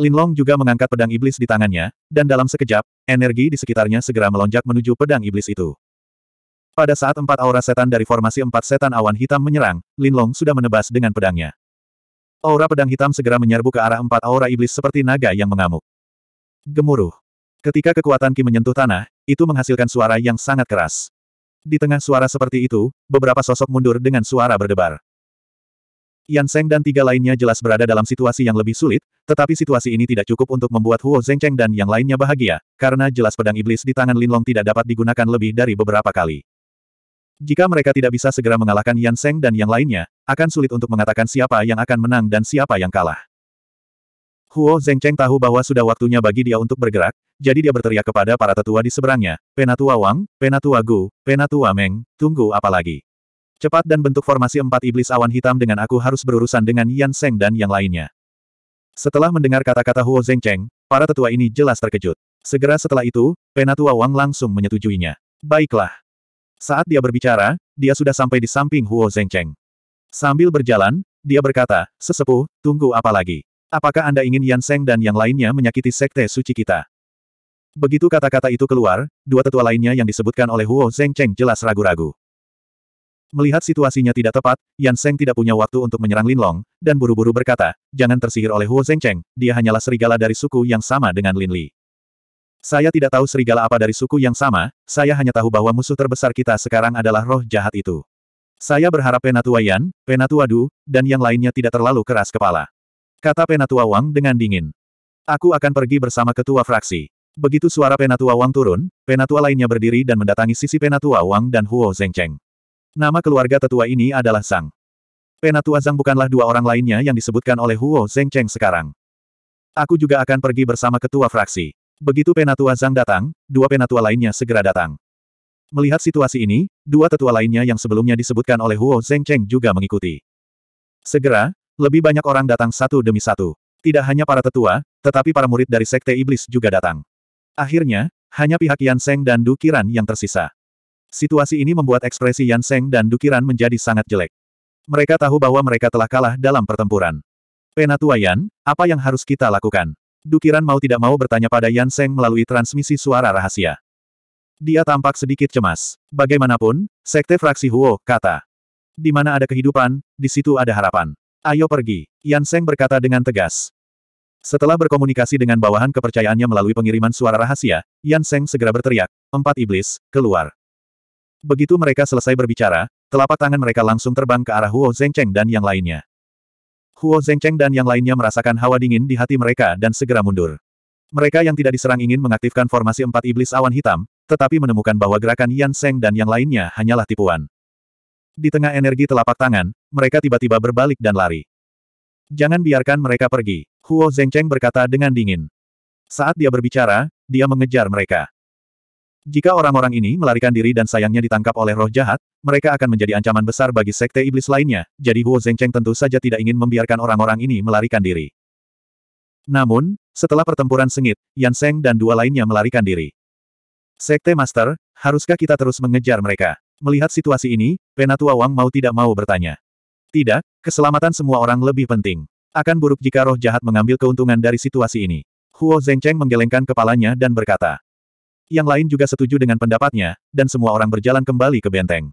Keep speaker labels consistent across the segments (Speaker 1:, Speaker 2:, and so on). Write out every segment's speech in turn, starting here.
Speaker 1: Linlong juga mengangkat pedang iblis di tangannya, dan dalam sekejap, energi di sekitarnya segera melonjak menuju pedang iblis itu. Pada saat empat aura setan dari formasi empat setan awan hitam menyerang, Linlong sudah menebas dengan pedangnya. Aura pedang hitam segera menyerbu ke arah empat aura iblis seperti naga yang mengamuk. Gemuruh. Ketika kekuatan Ki menyentuh tanah, itu menghasilkan suara yang sangat keras. Di tengah suara seperti itu, beberapa sosok mundur dengan suara berdebar. Yan Seng dan tiga lainnya jelas berada dalam situasi yang lebih sulit, tetapi situasi ini tidak cukup untuk membuat Huo Zengcheng dan yang lainnya bahagia, karena jelas pedang iblis di tangan Lin Long tidak dapat digunakan lebih dari beberapa kali. Jika mereka tidak bisa segera mengalahkan Yan Seng dan yang lainnya, akan sulit untuk mengatakan siapa yang akan menang dan siapa yang kalah. Huo Zengcheng tahu bahwa sudah waktunya bagi dia untuk bergerak, jadi dia berteriak kepada para tetua di seberangnya, Penatua Wang, Penatua Gu, Penatua Meng, tunggu apa lagi? Cepat dan bentuk formasi empat iblis awan hitam dengan aku harus berurusan dengan Yan Seng dan yang lainnya. Setelah mendengar kata-kata Huo Zhengcheng, para tetua ini jelas terkejut. Segera setelah itu, Penatua Wang langsung menyetujuinya. Baiklah. Saat dia berbicara, dia sudah sampai di samping Huo Zhengcheng. Sambil berjalan, dia berkata, Sesepuh, tunggu apa lagi? Apakah Anda ingin Yan Seng dan yang lainnya menyakiti sekte suci kita? Begitu kata-kata itu keluar, dua tetua lainnya yang disebutkan oleh Huo Zhengcheng jelas ragu-ragu. Melihat situasinya tidak tepat, Yan Seng tidak punya waktu untuk menyerang Lin Long, dan buru-buru berkata, jangan tersihir oleh Huo Zengcheng, dia hanyalah serigala dari suku yang sama dengan Lin Li. Saya tidak tahu serigala apa dari suku yang sama, saya hanya tahu bahwa musuh terbesar kita sekarang adalah roh jahat itu. Saya berharap Penatua Yan, Penatua Du, dan yang lainnya tidak terlalu keras kepala. Kata Penatua Wang dengan dingin. Aku akan pergi bersama ketua fraksi. Begitu suara Penatua Wang turun, Penatua lainnya berdiri dan mendatangi sisi Penatua Wang dan Huo Zengcheng. Nama keluarga tetua ini adalah Sang. Penatua Zhang bukanlah dua orang lainnya yang disebutkan oleh Huo Zhengcheng sekarang. Aku juga akan pergi bersama ketua fraksi. Begitu penatua Zhang datang, dua penatua lainnya segera datang. Melihat situasi ini, dua tetua lainnya yang sebelumnya disebutkan oleh Huo Zhengcheng juga mengikuti. Segera, lebih banyak orang datang satu demi satu. Tidak hanya para tetua, tetapi para murid dari Sekte Iblis juga datang. Akhirnya, hanya pihak Yan Seng dan Du Kiran yang tersisa. Situasi ini membuat ekspresi Yan Seng dan Dukiran menjadi sangat jelek. Mereka tahu bahwa mereka telah kalah dalam pertempuran. Penatua Yan, apa yang harus kita lakukan? Dukiran mau tidak mau bertanya pada Yan Seng melalui transmisi suara rahasia. Dia tampak sedikit cemas. Bagaimanapun, Sekte Fraksi Huo, kata. Di mana ada kehidupan, di situ ada harapan. Ayo pergi, Yan Seng berkata dengan tegas. Setelah berkomunikasi dengan bawahan kepercayaannya melalui pengiriman suara rahasia, Yan Seng segera berteriak, empat iblis, keluar. Begitu mereka selesai berbicara, telapak tangan mereka langsung terbang ke arah Huo Zhengcheng dan yang lainnya. Huo Zhengcheng dan yang lainnya merasakan hawa dingin di hati mereka dan segera mundur. Mereka yang tidak diserang ingin mengaktifkan formasi empat iblis awan hitam, tetapi menemukan bahwa gerakan Yan Seng dan yang lainnya hanyalah tipuan. Di tengah energi telapak tangan, mereka tiba-tiba berbalik dan lari. Jangan biarkan mereka pergi, Huo Zhengcheng berkata dengan dingin. Saat dia berbicara, dia mengejar mereka. Jika orang-orang ini melarikan diri dan sayangnya ditangkap oleh roh jahat, mereka akan menjadi ancaman besar bagi sekte iblis lainnya, jadi Huo Zhengcheng tentu saja tidak ingin membiarkan orang-orang ini melarikan diri. Namun, setelah pertempuran sengit, Yan Seng dan dua lainnya melarikan diri. Sekte Master, haruskah kita terus mengejar mereka? Melihat situasi ini, Penatua Wang mau tidak mau bertanya. Tidak, keselamatan semua orang lebih penting. Akan buruk jika roh jahat mengambil keuntungan dari situasi ini. Huo Zhengcheng menggelengkan kepalanya dan berkata yang lain juga setuju dengan pendapatnya, dan semua orang berjalan kembali ke benteng.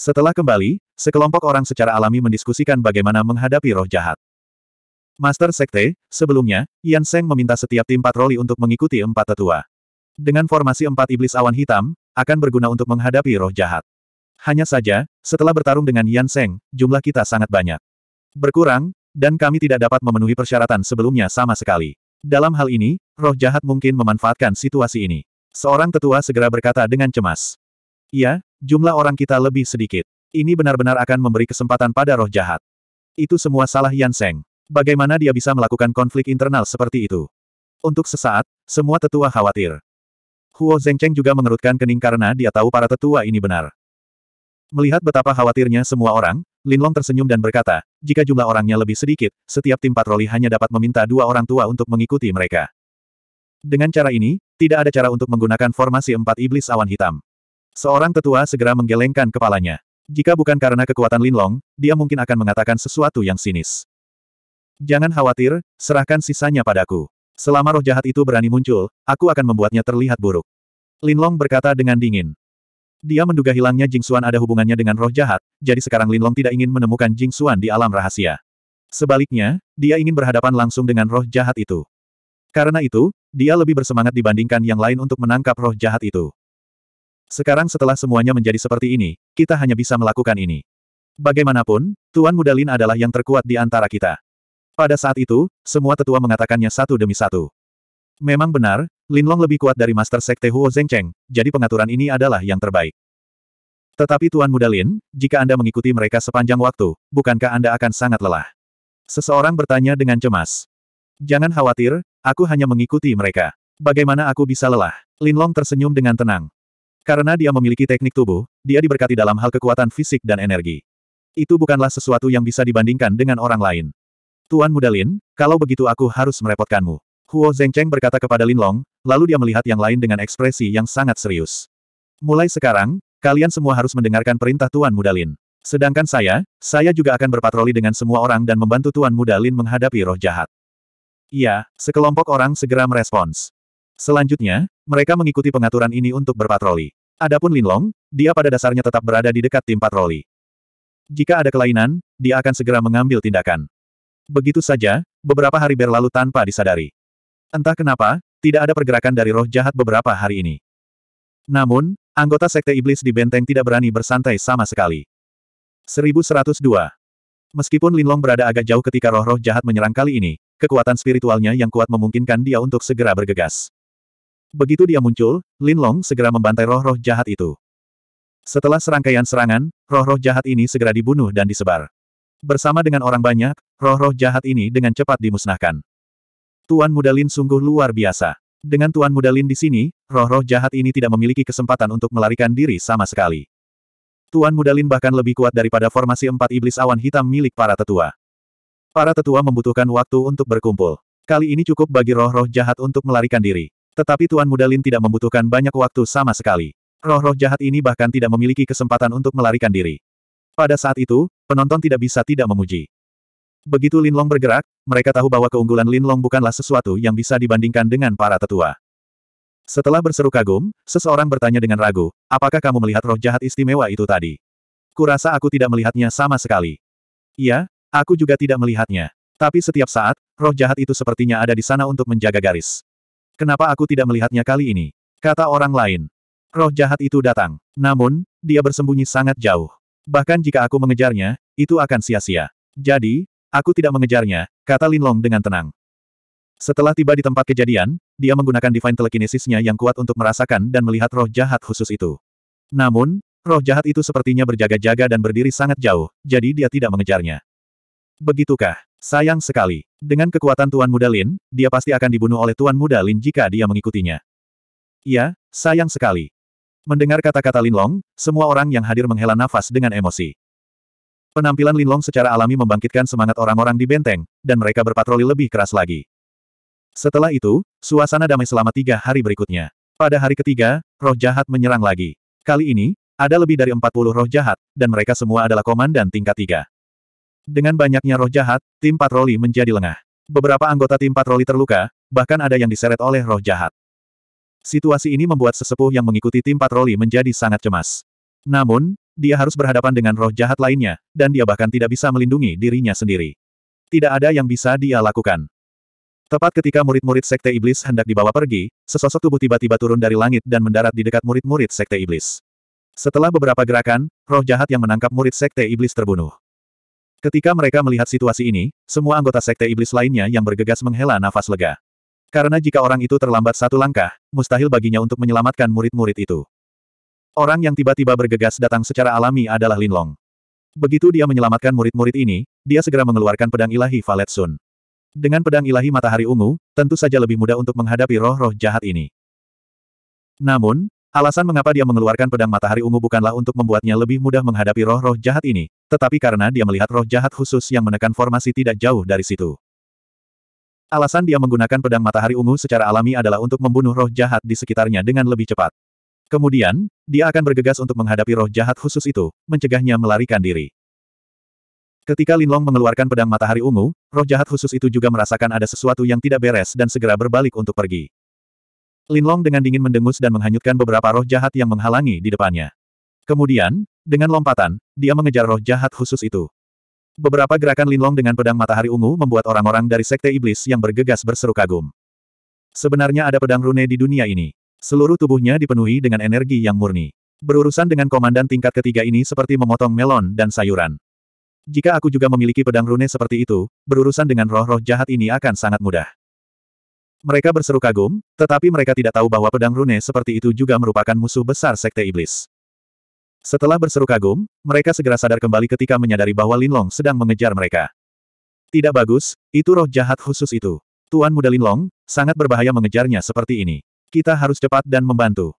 Speaker 1: Setelah kembali, sekelompok orang secara alami mendiskusikan bagaimana menghadapi roh jahat. Master Sekte, sebelumnya, Yan Seng meminta setiap tim patroli untuk mengikuti empat tetua. Dengan formasi empat iblis awan hitam, akan berguna untuk menghadapi roh jahat. Hanya saja, setelah bertarung dengan Yan Seng, jumlah kita sangat banyak. Berkurang, dan kami tidak dapat memenuhi persyaratan sebelumnya sama sekali. Dalam hal ini, roh jahat mungkin memanfaatkan situasi ini. Seorang tetua segera berkata dengan cemas. "Ya, jumlah orang kita lebih sedikit. Ini benar-benar akan memberi kesempatan pada roh jahat. Itu semua salah Yan Seng. Bagaimana dia bisa melakukan konflik internal seperti itu? Untuk sesaat, semua tetua khawatir. Huo Zengcheng juga mengerutkan kening karena dia tahu para tetua ini benar. Melihat betapa khawatirnya semua orang, Linlong tersenyum dan berkata, jika jumlah orangnya lebih sedikit, setiap tim patroli hanya dapat meminta dua orang tua untuk mengikuti mereka. Dengan cara ini, tidak ada cara untuk menggunakan formasi empat iblis awan hitam. Seorang tetua segera menggelengkan kepalanya. Jika bukan karena kekuatan Linlong, dia mungkin akan mengatakan sesuatu yang sinis. Jangan khawatir, serahkan sisanya padaku. Selama roh jahat itu berani muncul, aku akan membuatnya terlihat buruk. Linlong berkata dengan dingin. Dia menduga hilangnya Jing Jingxuan ada hubungannya dengan roh jahat, jadi sekarang Linlong tidak ingin menemukan Jing Jingxuan di alam rahasia. Sebaliknya, dia ingin berhadapan langsung dengan roh jahat itu. Karena itu, dia lebih bersemangat dibandingkan yang lain untuk menangkap roh jahat itu. Sekarang setelah semuanya menjadi seperti ini, kita hanya bisa melakukan ini. Bagaimanapun, Tuan Mudalin adalah yang terkuat di antara kita. Pada saat itu, semua tetua mengatakannya satu demi satu. Memang benar, Lin Long lebih kuat dari Master Sekte Huo Zhengcheng, jadi pengaturan ini adalah yang terbaik. Tetapi Tuan Mudalin, jika Anda mengikuti mereka sepanjang waktu, bukankah Anda akan sangat lelah? Seseorang bertanya dengan cemas. Jangan khawatir, aku hanya mengikuti mereka. Bagaimana aku bisa lelah? Linlong tersenyum dengan tenang. Karena dia memiliki teknik tubuh, dia diberkati dalam hal kekuatan fisik dan energi. Itu bukanlah sesuatu yang bisa dibandingkan dengan orang lain. Tuan Muda Lin, kalau begitu aku harus merepotkanmu. Huo Zengcheng berkata kepada Linlong, lalu dia melihat yang lain dengan ekspresi yang sangat serius. Mulai sekarang, kalian semua harus mendengarkan perintah Tuan Muda Lin. Sedangkan saya, saya juga akan berpatroli dengan semua orang dan membantu Tuan Muda Lin menghadapi roh jahat. Iya, sekelompok orang segera merespons. Selanjutnya, mereka mengikuti pengaturan ini untuk berpatroli. Adapun Linlong, dia pada dasarnya tetap berada di dekat tim patroli. Jika ada kelainan, dia akan segera mengambil tindakan. Begitu saja, beberapa hari berlalu tanpa disadari. Entah kenapa, tidak ada pergerakan dari roh jahat beberapa hari ini. Namun, anggota Sekte Iblis di benteng tidak berani bersantai sama sekali. 1102 Meskipun Linlong berada agak jauh ketika roh-roh jahat menyerang kali ini, Kekuatan spiritualnya yang kuat memungkinkan dia untuk segera bergegas. Begitu dia muncul, Lin Long segera membantai roh-roh jahat itu. Setelah serangkaian serangan, roh-roh jahat ini segera dibunuh dan disebar. Bersama dengan orang banyak, roh-roh jahat ini dengan cepat dimusnahkan. Tuan Muda Lin sungguh luar biasa. Dengan Tuan Muda Lin di sini, roh-roh jahat ini tidak memiliki kesempatan untuk melarikan diri sama sekali. Tuan Muda Lin bahkan lebih kuat daripada formasi empat iblis awan hitam milik para tetua. Para tetua membutuhkan waktu untuk berkumpul. Kali ini cukup bagi roh-roh jahat untuk melarikan diri. Tetapi Tuan Muda Lin tidak membutuhkan banyak waktu sama sekali. Roh-roh jahat ini bahkan tidak memiliki kesempatan untuk melarikan diri. Pada saat itu, penonton tidak bisa tidak memuji. Begitu Lin Long bergerak, mereka tahu bahwa keunggulan Lin Long bukanlah sesuatu yang bisa dibandingkan dengan para tetua. Setelah berseru kagum, seseorang bertanya dengan ragu, apakah kamu melihat roh jahat istimewa itu tadi? Kurasa aku tidak melihatnya sama sekali. Iya, Aku juga tidak melihatnya. Tapi setiap saat, roh jahat itu sepertinya ada di sana untuk menjaga garis. Kenapa aku tidak melihatnya kali ini? Kata orang lain. Roh jahat itu datang. Namun, dia bersembunyi sangat jauh. Bahkan jika aku mengejarnya, itu akan sia-sia. Jadi, aku tidak mengejarnya, kata Lin Long dengan tenang. Setelah tiba di tempat kejadian, dia menggunakan divine telekinesisnya yang kuat untuk merasakan dan melihat roh jahat khusus itu. Namun, roh jahat itu sepertinya berjaga-jaga dan berdiri sangat jauh, jadi dia tidak mengejarnya. Begitukah? Sayang sekali. Dengan kekuatan Tuan Muda Lin, dia pasti akan dibunuh oleh Tuan Muda Lin jika dia mengikutinya. Ya, sayang sekali. Mendengar kata-kata Lin Long, semua orang yang hadir menghela nafas dengan emosi. Penampilan Lin Long secara alami membangkitkan semangat orang-orang di benteng, dan mereka berpatroli lebih keras lagi. Setelah itu, suasana damai selama tiga hari berikutnya. Pada hari ketiga, roh jahat menyerang lagi. Kali ini, ada lebih dari 40 roh jahat, dan mereka semua adalah komandan tingkat tiga. Dengan banyaknya roh jahat, tim patroli menjadi lengah. Beberapa anggota tim patroli terluka, bahkan ada yang diseret oleh roh jahat. Situasi ini membuat sesepuh yang mengikuti tim patroli menjadi sangat cemas. Namun, dia harus berhadapan dengan roh jahat lainnya, dan dia bahkan tidak bisa melindungi dirinya sendiri. Tidak ada yang bisa dia lakukan. Tepat ketika murid-murid Sekte Iblis hendak dibawa pergi, sesosok tubuh tiba-tiba turun dari langit dan mendarat di dekat murid-murid Sekte Iblis. Setelah beberapa gerakan, roh jahat yang menangkap murid Sekte Iblis terbunuh. Ketika mereka melihat situasi ini, semua anggota Sekte Iblis lainnya yang bergegas menghela nafas lega. Karena jika orang itu terlambat satu langkah, mustahil baginya untuk menyelamatkan murid-murid itu. Orang yang tiba-tiba bergegas datang secara alami adalah Lin Long. Begitu dia menyelamatkan murid-murid ini, dia segera mengeluarkan pedang ilahi Valet Sun. Dengan pedang ilahi matahari ungu, tentu saja lebih mudah untuk menghadapi roh-roh jahat ini. Namun, Alasan mengapa dia mengeluarkan pedang matahari ungu bukanlah untuk membuatnya lebih mudah menghadapi roh-roh jahat ini, tetapi karena dia melihat roh jahat khusus yang menekan formasi tidak jauh dari situ. Alasan dia menggunakan pedang matahari ungu secara alami adalah untuk membunuh roh jahat di sekitarnya dengan lebih cepat. Kemudian, dia akan bergegas untuk menghadapi roh jahat khusus itu, mencegahnya melarikan diri. Ketika Linlong mengeluarkan pedang matahari ungu, roh jahat khusus itu juga merasakan ada sesuatu yang tidak beres dan segera berbalik untuk pergi. Linlong dengan dingin mendengus dan menghanyutkan beberapa roh jahat yang menghalangi di depannya. Kemudian, dengan lompatan, dia mengejar roh jahat khusus itu. Beberapa gerakan Linlong dengan pedang matahari ungu membuat orang-orang dari sekte iblis yang bergegas berseru kagum. Sebenarnya ada pedang rune di dunia ini. Seluruh tubuhnya dipenuhi dengan energi yang murni. Berurusan dengan komandan tingkat ketiga ini seperti memotong melon dan sayuran. Jika aku juga memiliki pedang rune seperti itu, berurusan dengan roh-roh jahat ini akan sangat mudah. Mereka berseru kagum, tetapi mereka tidak tahu bahwa pedang rune seperti itu juga merupakan musuh besar Sekte Iblis. Setelah berseru kagum, mereka segera sadar kembali ketika menyadari bahwa Linlong sedang mengejar mereka. Tidak bagus, itu roh jahat khusus itu. Tuan muda Linlong, sangat berbahaya mengejarnya seperti ini. Kita harus cepat dan membantu.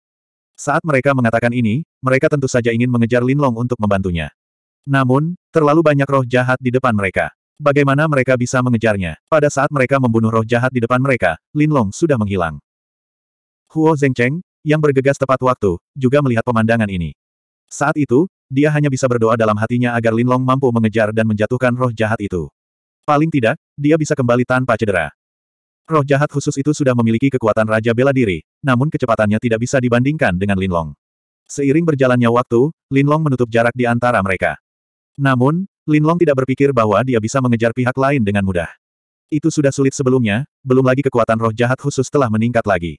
Speaker 1: Saat mereka mengatakan ini, mereka tentu saja ingin mengejar Linlong untuk membantunya. Namun, terlalu banyak roh jahat di depan mereka. Bagaimana mereka bisa mengejarnya? Pada saat mereka membunuh roh jahat di depan mereka, Lin Long sudah menghilang. Huo Zengcheng, yang bergegas tepat waktu, juga melihat pemandangan ini. Saat itu, dia hanya bisa berdoa dalam hatinya agar Lin Long mampu mengejar dan menjatuhkan roh jahat itu. Paling tidak, dia bisa kembali tanpa cedera. Roh jahat khusus itu sudah memiliki kekuatan Raja Bela Diri, namun kecepatannya tidak bisa dibandingkan dengan Lin Long. Seiring berjalannya waktu, Lin Long menutup jarak di antara mereka. Namun, Linlong tidak berpikir bahwa dia bisa mengejar pihak lain dengan mudah. Itu sudah sulit sebelumnya, belum lagi kekuatan roh jahat khusus telah meningkat lagi.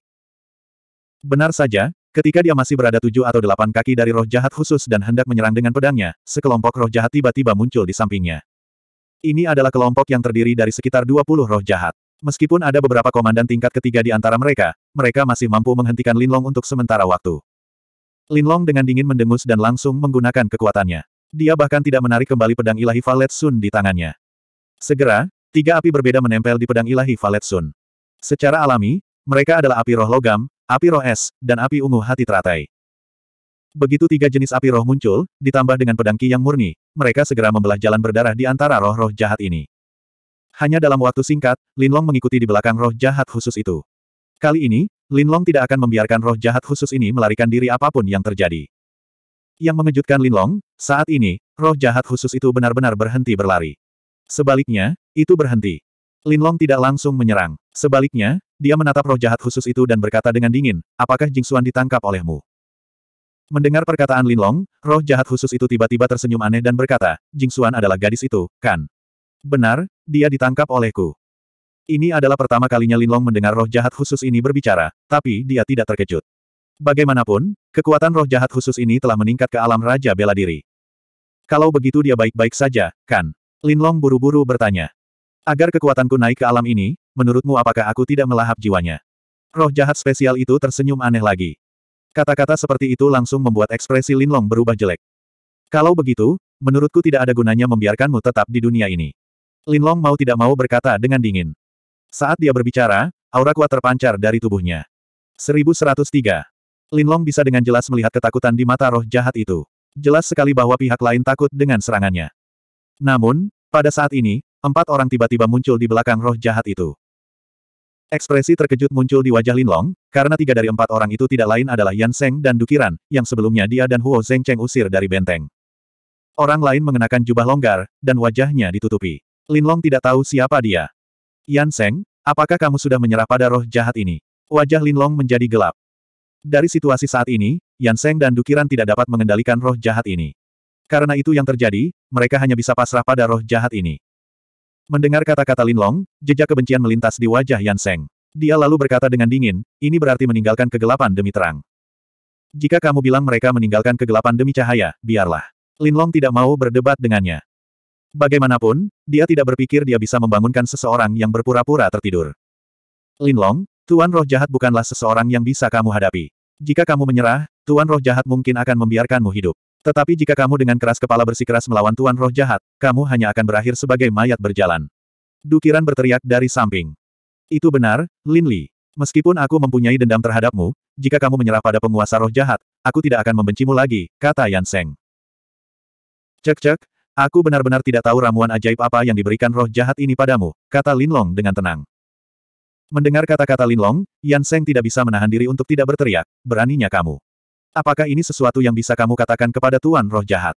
Speaker 1: Benar saja, ketika dia masih berada tujuh atau delapan kaki dari roh jahat khusus dan hendak menyerang dengan pedangnya, sekelompok roh jahat tiba-tiba muncul di sampingnya. Ini adalah kelompok yang terdiri dari sekitar 20 roh jahat. Meskipun ada beberapa komandan tingkat ketiga di antara mereka, mereka masih mampu menghentikan Linlong untuk sementara waktu. Linlong dengan dingin mendengus dan langsung menggunakan kekuatannya. Dia bahkan tidak menarik kembali pedang ilahi Valet Sun di tangannya. Segera, tiga api berbeda menempel di pedang ilahi Valet Sun. Secara alami, mereka adalah api roh logam, api roh es, dan api ungu hati teratai. Begitu tiga jenis api roh muncul, ditambah dengan pedang ki yang murni, mereka segera membelah jalan berdarah di antara roh-roh jahat ini. Hanya dalam waktu singkat, Lin Long mengikuti di belakang roh jahat khusus itu. Kali ini, Lin Long tidak akan membiarkan roh jahat khusus ini melarikan diri apapun yang terjadi. Yang mengejutkan Linlong, saat ini, roh jahat khusus itu benar-benar berhenti berlari. Sebaliknya, itu berhenti. Linlong tidak langsung menyerang. Sebaliknya, dia menatap roh jahat khusus itu dan berkata dengan dingin, apakah Jing Jingxuan ditangkap olehmu? Mendengar perkataan Linlong, roh jahat khusus itu tiba-tiba tersenyum aneh dan berkata, "Jing Jingxuan adalah gadis itu, kan? Benar, dia ditangkap olehku. Ini adalah pertama kalinya Linlong mendengar roh jahat khusus ini berbicara, tapi dia tidak terkejut. Bagaimanapun, kekuatan roh jahat khusus ini telah meningkat ke alam Raja Bela Diri. Kalau begitu dia baik-baik saja, kan? Linlong buru-buru bertanya. Agar kekuatanku naik ke alam ini, menurutmu apakah aku tidak melahap jiwanya? Roh jahat spesial itu tersenyum aneh lagi. Kata-kata seperti itu langsung membuat ekspresi Linlong berubah jelek. Kalau begitu, menurutku tidak ada gunanya membiarkanmu tetap di dunia ini. Linlong mau tidak mau berkata dengan dingin. Saat dia berbicara, aura kuat terpancar dari tubuhnya. 1103. Linlong bisa dengan jelas melihat ketakutan di mata roh jahat itu. Jelas sekali bahwa pihak lain takut dengan serangannya. Namun, pada saat ini, empat orang tiba-tiba muncul di belakang roh jahat itu. Ekspresi terkejut muncul di wajah Linlong, karena tiga dari empat orang itu tidak lain adalah Yan Seng dan Dukiran, yang sebelumnya dia dan Huo Zeng Cheng usir dari benteng. Orang lain mengenakan jubah longgar, dan wajahnya ditutupi. Linlong tidak tahu siapa dia. Yan Seng, apakah kamu sudah menyerah pada roh jahat ini? Wajah Linlong menjadi gelap. Dari situasi saat ini, Yan Seng dan Dukiran tidak dapat mengendalikan roh jahat ini. Karena itu yang terjadi, mereka hanya bisa pasrah pada roh jahat ini. Mendengar kata-kata Lin Long, jejak kebencian melintas di wajah Yan Seng. Dia lalu berkata dengan dingin, ini berarti meninggalkan kegelapan demi terang. Jika kamu bilang mereka meninggalkan kegelapan demi cahaya, biarlah. Lin Long tidak mau berdebat dengannya. Bagaimanapun, dia tidak berpikir dia bisa membangunkan seseorang yang berpura-pura tertidur. Lin Long, Tuan Roh Jahat bukanlah seseorang yang bisa kamu hadapi. Jika kamu menyerah, Tuan Roh Jahat mungkin akan membiarkanmu hidup. Tetapi jika kamu dengan keras kepala bersikeras melawan Tuan Roh Jahat, kamu hanya akan berakhir sebagai mayat berjalan. Dukiran berteriak dari samping. Itu benar, Lin Li. Meskipun aku mempunyai dendam terhadapmu, jika kamu menyerah pada penguasa roh jahat, aku tidak akan membencimu lagi, kata Yan Seng. Cek-cek, aku benar-benar tidak tahu ramuan ajaib apa yang diberikan roh jahat ini padamu, kata Lin Long dengan tenang. Mendengar kata-kata Lin Long, Yan Seng tidak bisa menahan diri untuk tidak berteriak, beraninya kamu. Apakah ini sesuatu yang bisa kamu katakan kepada Tuan Roh Jahat?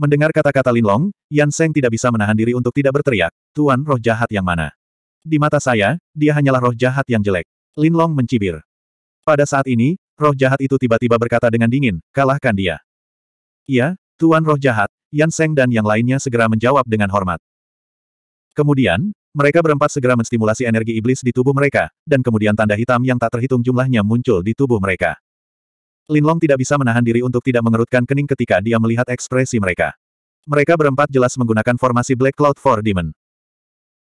Speaker 1: Mendengar kata-kata Lin Long, Yan Seng tidak bisa menahan diri untuk tidak berteriak, Tuan Roh Jahat yang mana? Di mata saya, dia hanyalah roh jahat yang jelek. Lin Long mencibir. Pada saat ini, roh jahat itu tiba-tiba berkata dengan dingin, kalahkan dia. Iya, Tuan Roh Jahat, Yan Seng dan yang lainnya segera menjawab dengan hormat. Kemudian, mereka berempat segera menstimulasi energi iblis di tubuh mereka, dan kemudian tanda hitam yang tak terhitung jumlahnya muncul di tubuh mereka. Linlong tidak bisa menahan diri untuk tidak mengerutkan kening ketika dia melihat ekspresi mereka. Mereka berempat jelas menggunakan formasi Black Cloud Four Demon.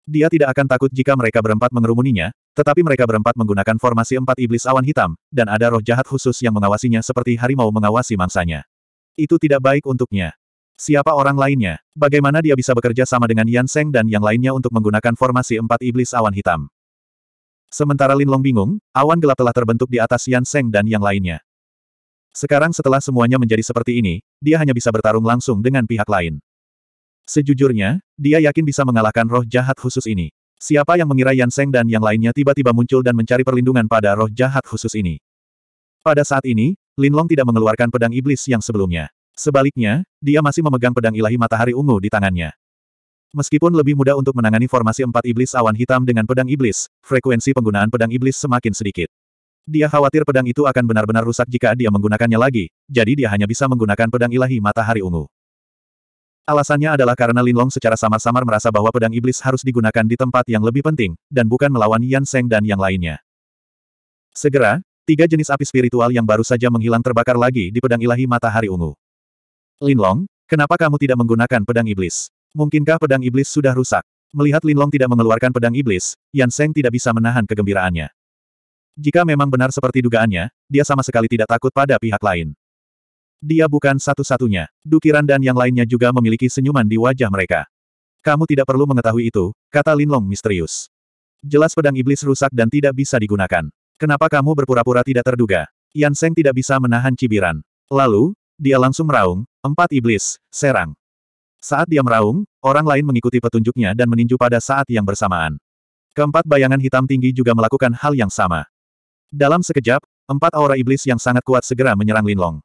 Speaker 1: Dia tidak akan takut jika mereka berempat mengerumuninya, tetapi mereka berempat menggunakan formasi empat iblis awan hitam, dan ada roh jahat khusus yang mengawasinya seperti harimau mengawasi mangsanya. Itu tidak baik untuknya. Siapa orang lainnya? Bagaimana dia bisa bekerja sama dengan Yan Seng dan yang lainnya untuk menggunakan formasi empat iblis awan hitam? Sementara Lin Long bingung, awan gelap telah terbentuk di atas Yan Seng dan yang lainnya. Sekarang setelah semuanya menjadi seperti ini, dia hanya bisa bertarung langsung dengan pihak lain. Sejujurnya, dia yakin bisa mengalahkan roh jahat khusus ini. Siapa yang mengira Yan Seng dan yang lainnya tiba-tiba muncul dan mencari perlindungan pada roh jahat khusus ini? Pada saat ini, Lin Long tidak mengeluarkan pedang iblis yang sebelumnya. Sebaliknya, dia masih memegang pedang ilahi matahari ungu di tangannya. Meskipun lebih mudah untuk menangani formasi empat iblis awan hitam dengan pedang iblis, frekuensi penggunaan pedang iblis semakin sedikit. Dia khawatir pedang itu akan benar-benar rusak jika dia menggunakannya lagi, jadi dia hanya bisa menggunakan pedang ilahi matahari ungu. Alasannya adalah karena Lin Long secara samar-samar merasa bahwa pedang iblis harus digunakan di tempat yang lebih penting, dan bukan melawan Yan Seng dan yang lainnya. Segera, tiga jenis api spiritual yang baru saja menghilang terbakar lagi di pedang ilahi matahari ungu. Linlong, kenapa kamu tidak menggunakan pedang iblis? Mungkinkah pedang iblis sudah rusak? Melihat Linlong tidak mengeluarkan pedang iblis, Yan Seng tidak bisa menahan kegembiraannya. Jika memang benar seperti dugaannya, dia sama sekali tidak takut pada pihak lain. Dia bukan satu-satunya. Dukiran dan yang lainnya juga memiliki senyuman di wajah mereka. Kamu tidak perlu mengetahui itu, kata Linlong misterius. Jelas pedang iblis rusak dan tidak bisa digunakan. Kenapa kamu berpura-pura tidak terduga? Yan Seng tidak bisa menahan cibiran. Lalu, dia langsung meraung, empat iblis, serang. Saat dia meraung, orang lain mengikuti petunjuknya dan meninju pada saat yang bersamaan. Keempat bayangan hitam tinggi juga melakukan hal yang sama. Dalam sekejap, empat aura iblis yang sangat kuat segera menyerang Linlong.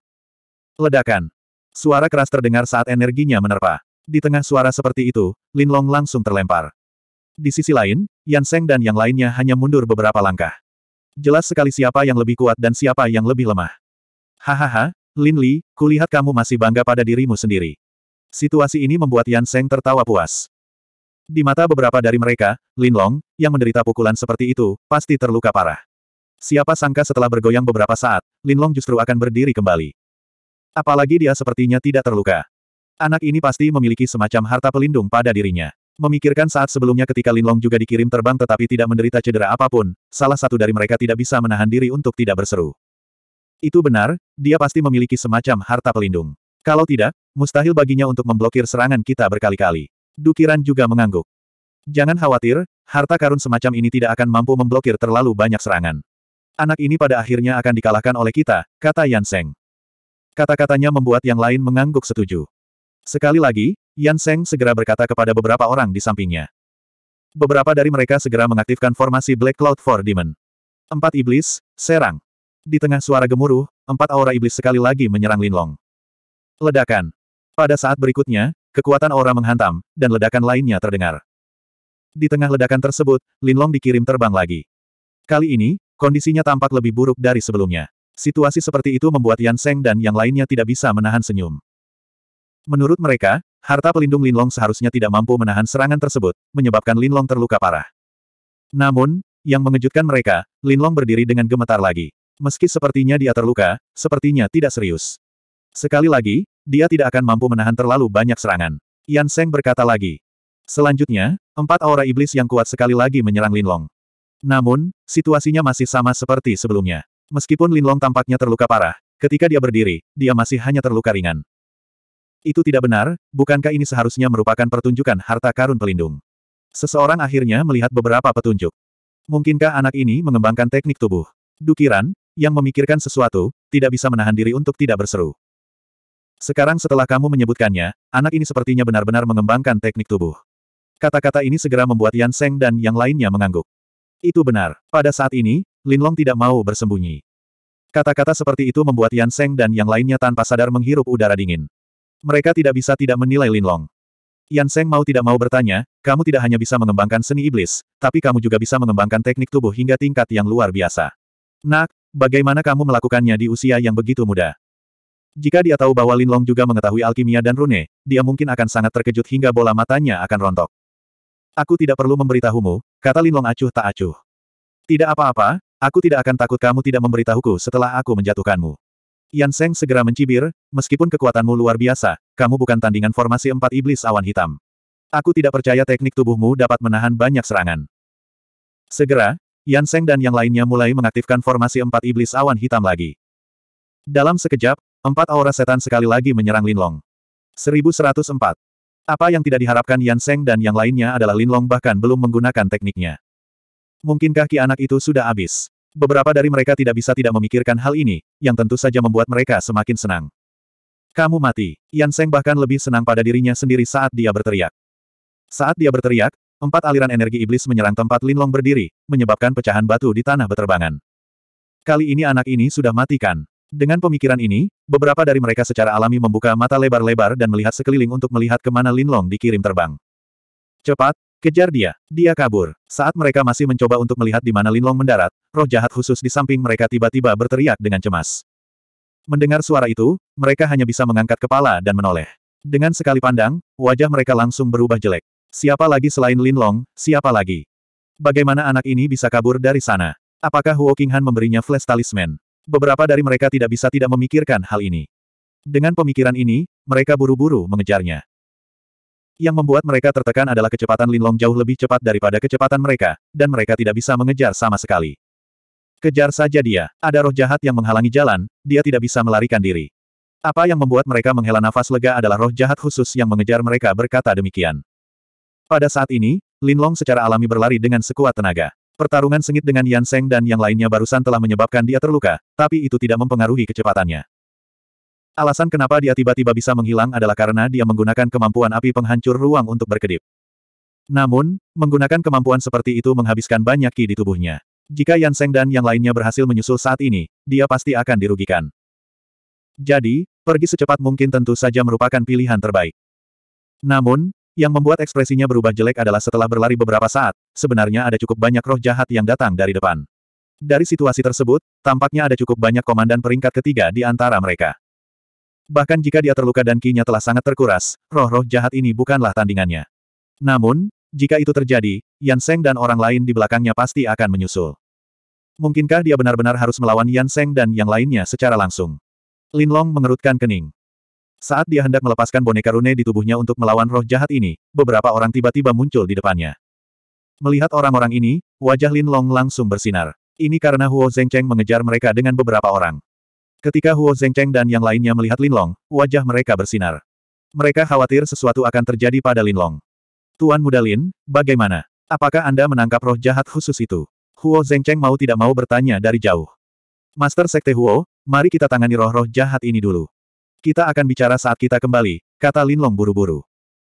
Speaker 1: Ledakan. Suara keras terdengar saat energinya menerpa. Di tengah suara seperti itu, Linlong langsung terlempar. Di sisi lain, Yan Seng dan yang lainnya hanya mundur beberapa langkah. Jelas sekali siapa yang lebih kuat dan siapa yang lebih lemah. Hahaha, Lin Li, kulihat kamu masih bangga pada dirimu sendiri. Situasi ini membuat Yan Seng tertawa puas. Di mata beberapa dari mereka, Lin Long, yang menderita pukulan seperti itu, pasti terluka parah. Siapa sangka setelah bergoyang beberapa saat, Lin Long justru akan berdiri kembali. Apalagi dia sepertinya tidak terluka. Anak ini pasti memiliki semacam harta pelindung pada dirinya. Memikirkan saat sebelumnya ketika Lin Long juga dikirim terbang tetapi tidak menderita cedera apapun, salah satu dari mereka tidak bisa menahan diri untuk tidak berseru. Itu benar, dia pasti memiliki semacam harta pelindung. Kalau tidak, mustahil baginya untuk memblokir serangan kita berkali-kali. Dukiran juga mengangguk. Jangan khawatir, harta karun semacam ini tidak akan mampu memblokir terlalu banyak serangan. Anak ini pada akhirnya akan dikalahkan oleh kita, kata Yan Seng. Kata-katanya membuat yang lain mengangguk setuju. Sekali lagi, Yan Seng segera berkata kepada beberapa orang di sampingnya. Beberapa dari mereka segera mengaktifkan formasi Black Cloud Four Demon. Empat iblis, serang. Di tengah suara gemuruh, empat aura iblis sekali lagi menyerang Linlong. Ledakan. Pada saat berikutnya, kekuatan aura menghantam, dan ledakan lainnya terdengar. Di tengah ledakan tersebut, Linlong dikirim terbang lagi. Kali ini, kondisinya tampak lebih buruk dari sebelumnya. Situasi seperti itu membuat Yan Seng dan yang lainnya tidak bisa menahan senyum. Menurut mereka, harta pelindung Linlong seharusnya tidak mampu menahan serangan tersebut, menyebabkan Linlong terluka parah. Namun, yang mengejutkan mereka, Linlong berdiri dengan gemetar lagi. Meski sepertinya dia terluka, sepertinya tidak serius. Sekali lagi, dia tidak akan mampu menahan terlalu banyak serangan. Yan Seng berkata lagi. Selanjutnya, empat aura iblis yang kuat sekali lagi menyerang Linlong. Namun, situasinya masih sama seperti sebelumnya. Meskipun Linlong tampaknya terluka parah, ketika dia berdiri, dia masih hanya terluka ringan. Itu tidak benar, bukankah ini seharusnya merupakan pertunjukan harta karun pelindung? Seseorang akhirnya melihat beberapa petunjuk. Mungkinkah anak ini mengembangkan teknik tubuh? Dukiran, yang memikirkan sesuatu, tidak bisa menahan diri untuk tidak berseru. Sekarang setelah kamu menyebutkannya, anak ini sepertinya benar-benar mengembangkan teknik tubuh. Kata-kata ini segera membuat Yan Seng dan yang lainnya mengangguk. Itu benar. Pada saat ini, Lin Long tidak mau bersembunyi. Kata-kata seperti itu membuat Yan Seng dan yang lainnya tanpa sadar menghirup udara dingin. Mereka tidak bisa tidak menilai Lin Long. Yan Seng mau tidak mau bertanya, kamu tidak hanya bisa mengembangkan seni iblis, tapi kamu juga bisa mengembangkan teknik tubuh hingga tingkat yang luar biasa. Nak, Bagaimana kamu melakukannya di usia yang begitu muda? Jika dia tahu bahwa Linlong juga mengetahui alkimia dan rune, dia mungkin akan sangat terkejut hingga bola matanya akan rontok. Aku tidak perlu memberitahumu, kata Linlong acuh tak acuh. Tidak apa-apa, aku tidak akan takut kamu tidak memberitahuku setelah aku menjatuhkanmu. Yan Seng segera mencibir, meskipun kekuatanmu luar biasa, kamu bukan tandingan formasi empat iblis awan hitam. Aku tidak percaya teknik tubuhmu dapat menahan banyak serangan. Segera, Yan Seng dan yang lainnya mulai mengaktifkan formasi empat iblis awan hitam lagi. Dalam sekejap, empat aura setan sekali lagi menyerang Linlong. 1104. Apa yang tidak diharapkan Yan Seng dan yang lainnya adalah Linlong bahkan belum menggunakan tekniknya. Mungkinkah ki anak itu sudah habis? Beberapa dari mereka tidak bisa tidak memikirkan hal ini, yang tentu saja membuat mereka semakin senang. Kamu mati. Yan Seng bahkan lebih senang pada dirinya sendiri saat dia berteriak. Saat dia berteriak, Empat aliran energi iblis menyerang tempat Linlong berdiri, menyebabkan pecahan batu di tanah beterbangan. Kali ini anak ini sudah matikan. Dengan pemikiran ini, beberapa dari mereka secara alami membuka mata lebar-lebar dan melihat sekeliling untuk melihat kemana Linlong dikirim terbang. Cepat, kejar dia. Dia kabur. Saat mereka masih mencoba untuk melihat di mana Linlong mendarat, roh jahat khusus di samping mereka tiba-tiba berteriak dengan cemas. Mendengar suara itu, mereka hanya bisa mengangkat kepala dan menoleh. Dengan sekali pandang, wajah mereka langsung berubah jelek. Siapa lagi selain Lin Long, siapa lagi? Bagaimana anak ini bisa kabur dari sana? Apakah Huo Qinghan memberinya flash talisman? Beberapa dari mereka tidak bisa tidak memikirkan hal ini. Dengan pemikiran ini, mereka buru-buru mengejarnya. Yang membuat mereka tertekan adalah kecepatan Lin Long jauh lebih cepat daripada kecepatan mereka, dan mereka tidak bisa mengejar sama sekali. Kejar saja dia, ada roh jahat yang menghalangi jalan, dia tidak bisa melarikan diri. Apa yang membuat mereka menghela nafas lega adalah roh jahat khusus yang mengejar mereka berkata demikian. Pada saat ini, Linlong secara alami berlari dengan sekuat tenaga. Pertarungan sengit dengan Yan Seng dan yang lainnya barusan telah menyebabkan dia terluka, tapi itu tidak mempengaruhi kecepatannya. Alasan kenapa dia tiba-tiba bisa menghilang adalah karena dia menggunakan kemampuan api penghancur ruang untuk berkedip. Namun, menggunakan kemampuan seperti itu menghabiskan banyak ki di tubuhnya. Jika Yan Seng dan yang lainnya berhasil menyusul saat ini, dia pasti akan dirugikan. Jadi, pergi secepat mungkin tentu saja merupakan pilihan terbaik. Namun, yang membuat ekspresinya berubah jelek adalah setelah berlari beberapa saat, sebenarnya ada cukup banyak roh jahat yang datang dari depan. Dari situasi tersebut, tampaknya ada cukup banyak komandan peringkat ketiga di antara mereka. Bahkan jika dia terluka dan kinya telah sangat terkuras, roh-roh jahat ini bukanlah tandingannya. Namun, jika itu terjadi, Yan Seng dan orang lain di belakangnya pasti akan menyusul. Mungkinkah dia benar-benar harus melawan Yan Seng dan yang lainnya secara langsung? Lin Long mengerutkan kening. Saat dia hendak melepaskan boneka rune di tubuhnya untuk melawan roh jahat ini, beberapa orang tiba-tiba muncul di depannya. Melihat orang-orang ini, wajah Lin Long langsung bersinar. Ini karena Huo Zhengcheng mengejar mereka dengan beberapa orang. Ketika Huo Zhengcheng dan yang lainnya melihat Lin Long, wajah mereka bersinar. Mereka khawatir sesuatu akan terjadi pada Lin Long. Tuan Muda Lin, bagaimana? Apakah Anda menangkap roh jahat khusus itu? Huo Zhengcheng mau tidak mau bertanya dari jauh. Master Sekte Huo, mari kita tangani roh-roh jahat ini dulu. Kita akan bicara saat kita kembali, kata Linlong buru-buru.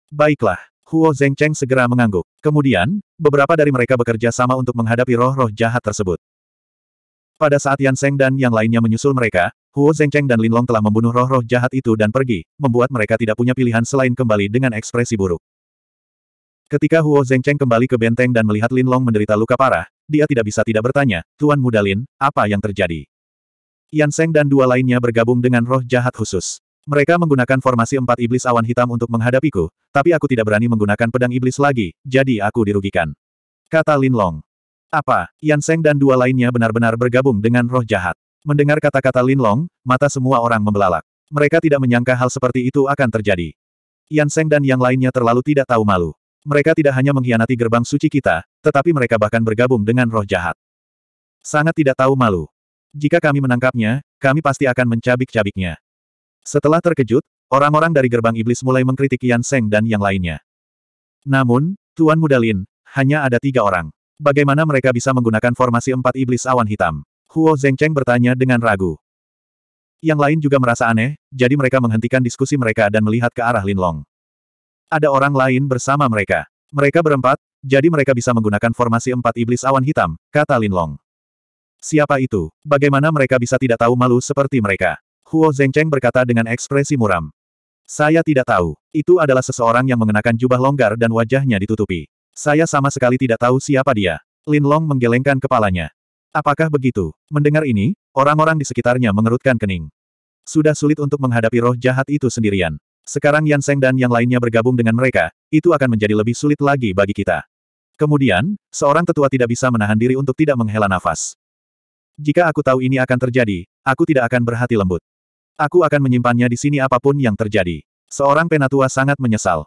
Speaker 1: Baiklah, Huo Zhengcheng segera mengangguk. Kemudian, beberapa dari mereka bekerja sama untuk menghadapi roh-roh jahat tersebut. Pada saat Yan Seng dan yang lainnya menyusul mereka, Huo Zhengcheng dan Linlong telah membunuh roh-roh jahat itu dan pergi, membuat mereka tidak punya pilihan selain kembali dengan ekspresi buruk. Ketika Huo Zhengcheng kembali ke benteng dan melihat Linlong menderita luka parah, dia tidak bisa tidak bertanya, Tuan Muda Lin, apa yang terjadi? Yan Seng dan dua lainnya bergabung dengan roh jahat khusus. Mereka menggunakan formasi empat iblis awan hitam untuk menghadapiku, tapi aku tidak berani menggunakan pedang iblis lagi, jadi aku dirugikan. Kata Lin Long. Apa, Yan Seng dan dua lainnya benar-benar bergabung dengan roh jahat. Mendengar kata-kata Lin Long, mata semua orang membelalak. Mereka tidak menyangka hal seperti itu akan terjadi. Yan Seng dan yang lainnya terlalu tidak tahu malu. Mereka tidak hanya mengkhianati gerbang suci kita, tetapi mereka bahkan bergabung dengan roh jahat. Sangat tidak tahu malu. Jika kami menangkapnya, kami pasti akan mencabik-cabiknya. Setelah terkejut, orang-orang dari gerbang iblis mulai mengkritik Yan Seng dan yang lainnya. Namun, Tuan Mudalin, hanya ada tiga orang. Bagaimana mereka bisa menggunakan formasi empat iblis awan hitam? Huo Zhengcheng bertanya dengan ragu. Yang lain juga merasa aneh, jadi mereka menghentikan diskusi mereka dan melihat ke arah Lin Long. Ada orang lain bersama mereka. Mereka berempat, jadi mereka bisa menggunakan formasi empat iblis awan hitam, kata Lin Long. Siapa itu? Bagaimana mereka bisa tidak tahu malu seperti mereka? Huo Zengcheng berkata dengan ekspresi muram. Saya tidak tahu. Itu adalah seseorang yang mengenakan jubah longgar dan wajahnya ditutupi. Saya sama sekali tidak tahu siapa dia. Lin Long menggelengkan kepalanya. Apakah begitu? Mendengar ini, orang-orang di sekitarnya mengerutkan kening. Sudah sulit untuk menghadapi roh jahat itu sendirian. Sekarang Yan Seng dan yang lainnya bergabung dengan mereka, itu akan menjadi lebih sulit lagi bagi kita. Kemudian, seorang tetua tidak bisa menahan diri untuk tidak menghela nafas. Jika aku tahu ini akan terjadi, aku tidak akan berhati lembut. Aku akan menyimpannya di sini apapun yang terjadi. Seorang penatua sangat menyesal.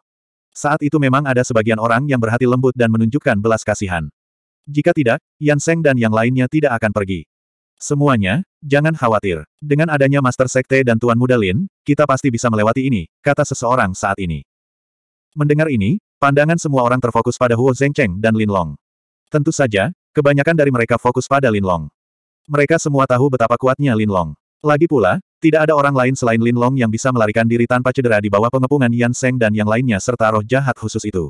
Speaker 1: Saat itu memang ada sebagian orang yang berhati lembut dan menunjukkan belas kasihan. Jika tidak, Yan Seng dan yang lainnya tidak akan pergi. Semuanya, jangan khawatir. Dengan adanya Master Sekte dan Tuan Muda Lin, kita pasti bisa melewati ini, kata seseorang saat ini. Mendengar ini, pandangan semua orang terfokus pada Huo Zhengcheng dan Lin Long. Tentu saja, kebanyakan dari mereka fokus pada Lin Long. Mereka semua tahu betapa kuatnya Lin Long. Lagi pula, tidak ada orang lain selain Lin Long yang bisa melarikan diri tanpa cedera di bawah pengepungan Yan Seng dan yang lainnya serta roh jahat khusus itu.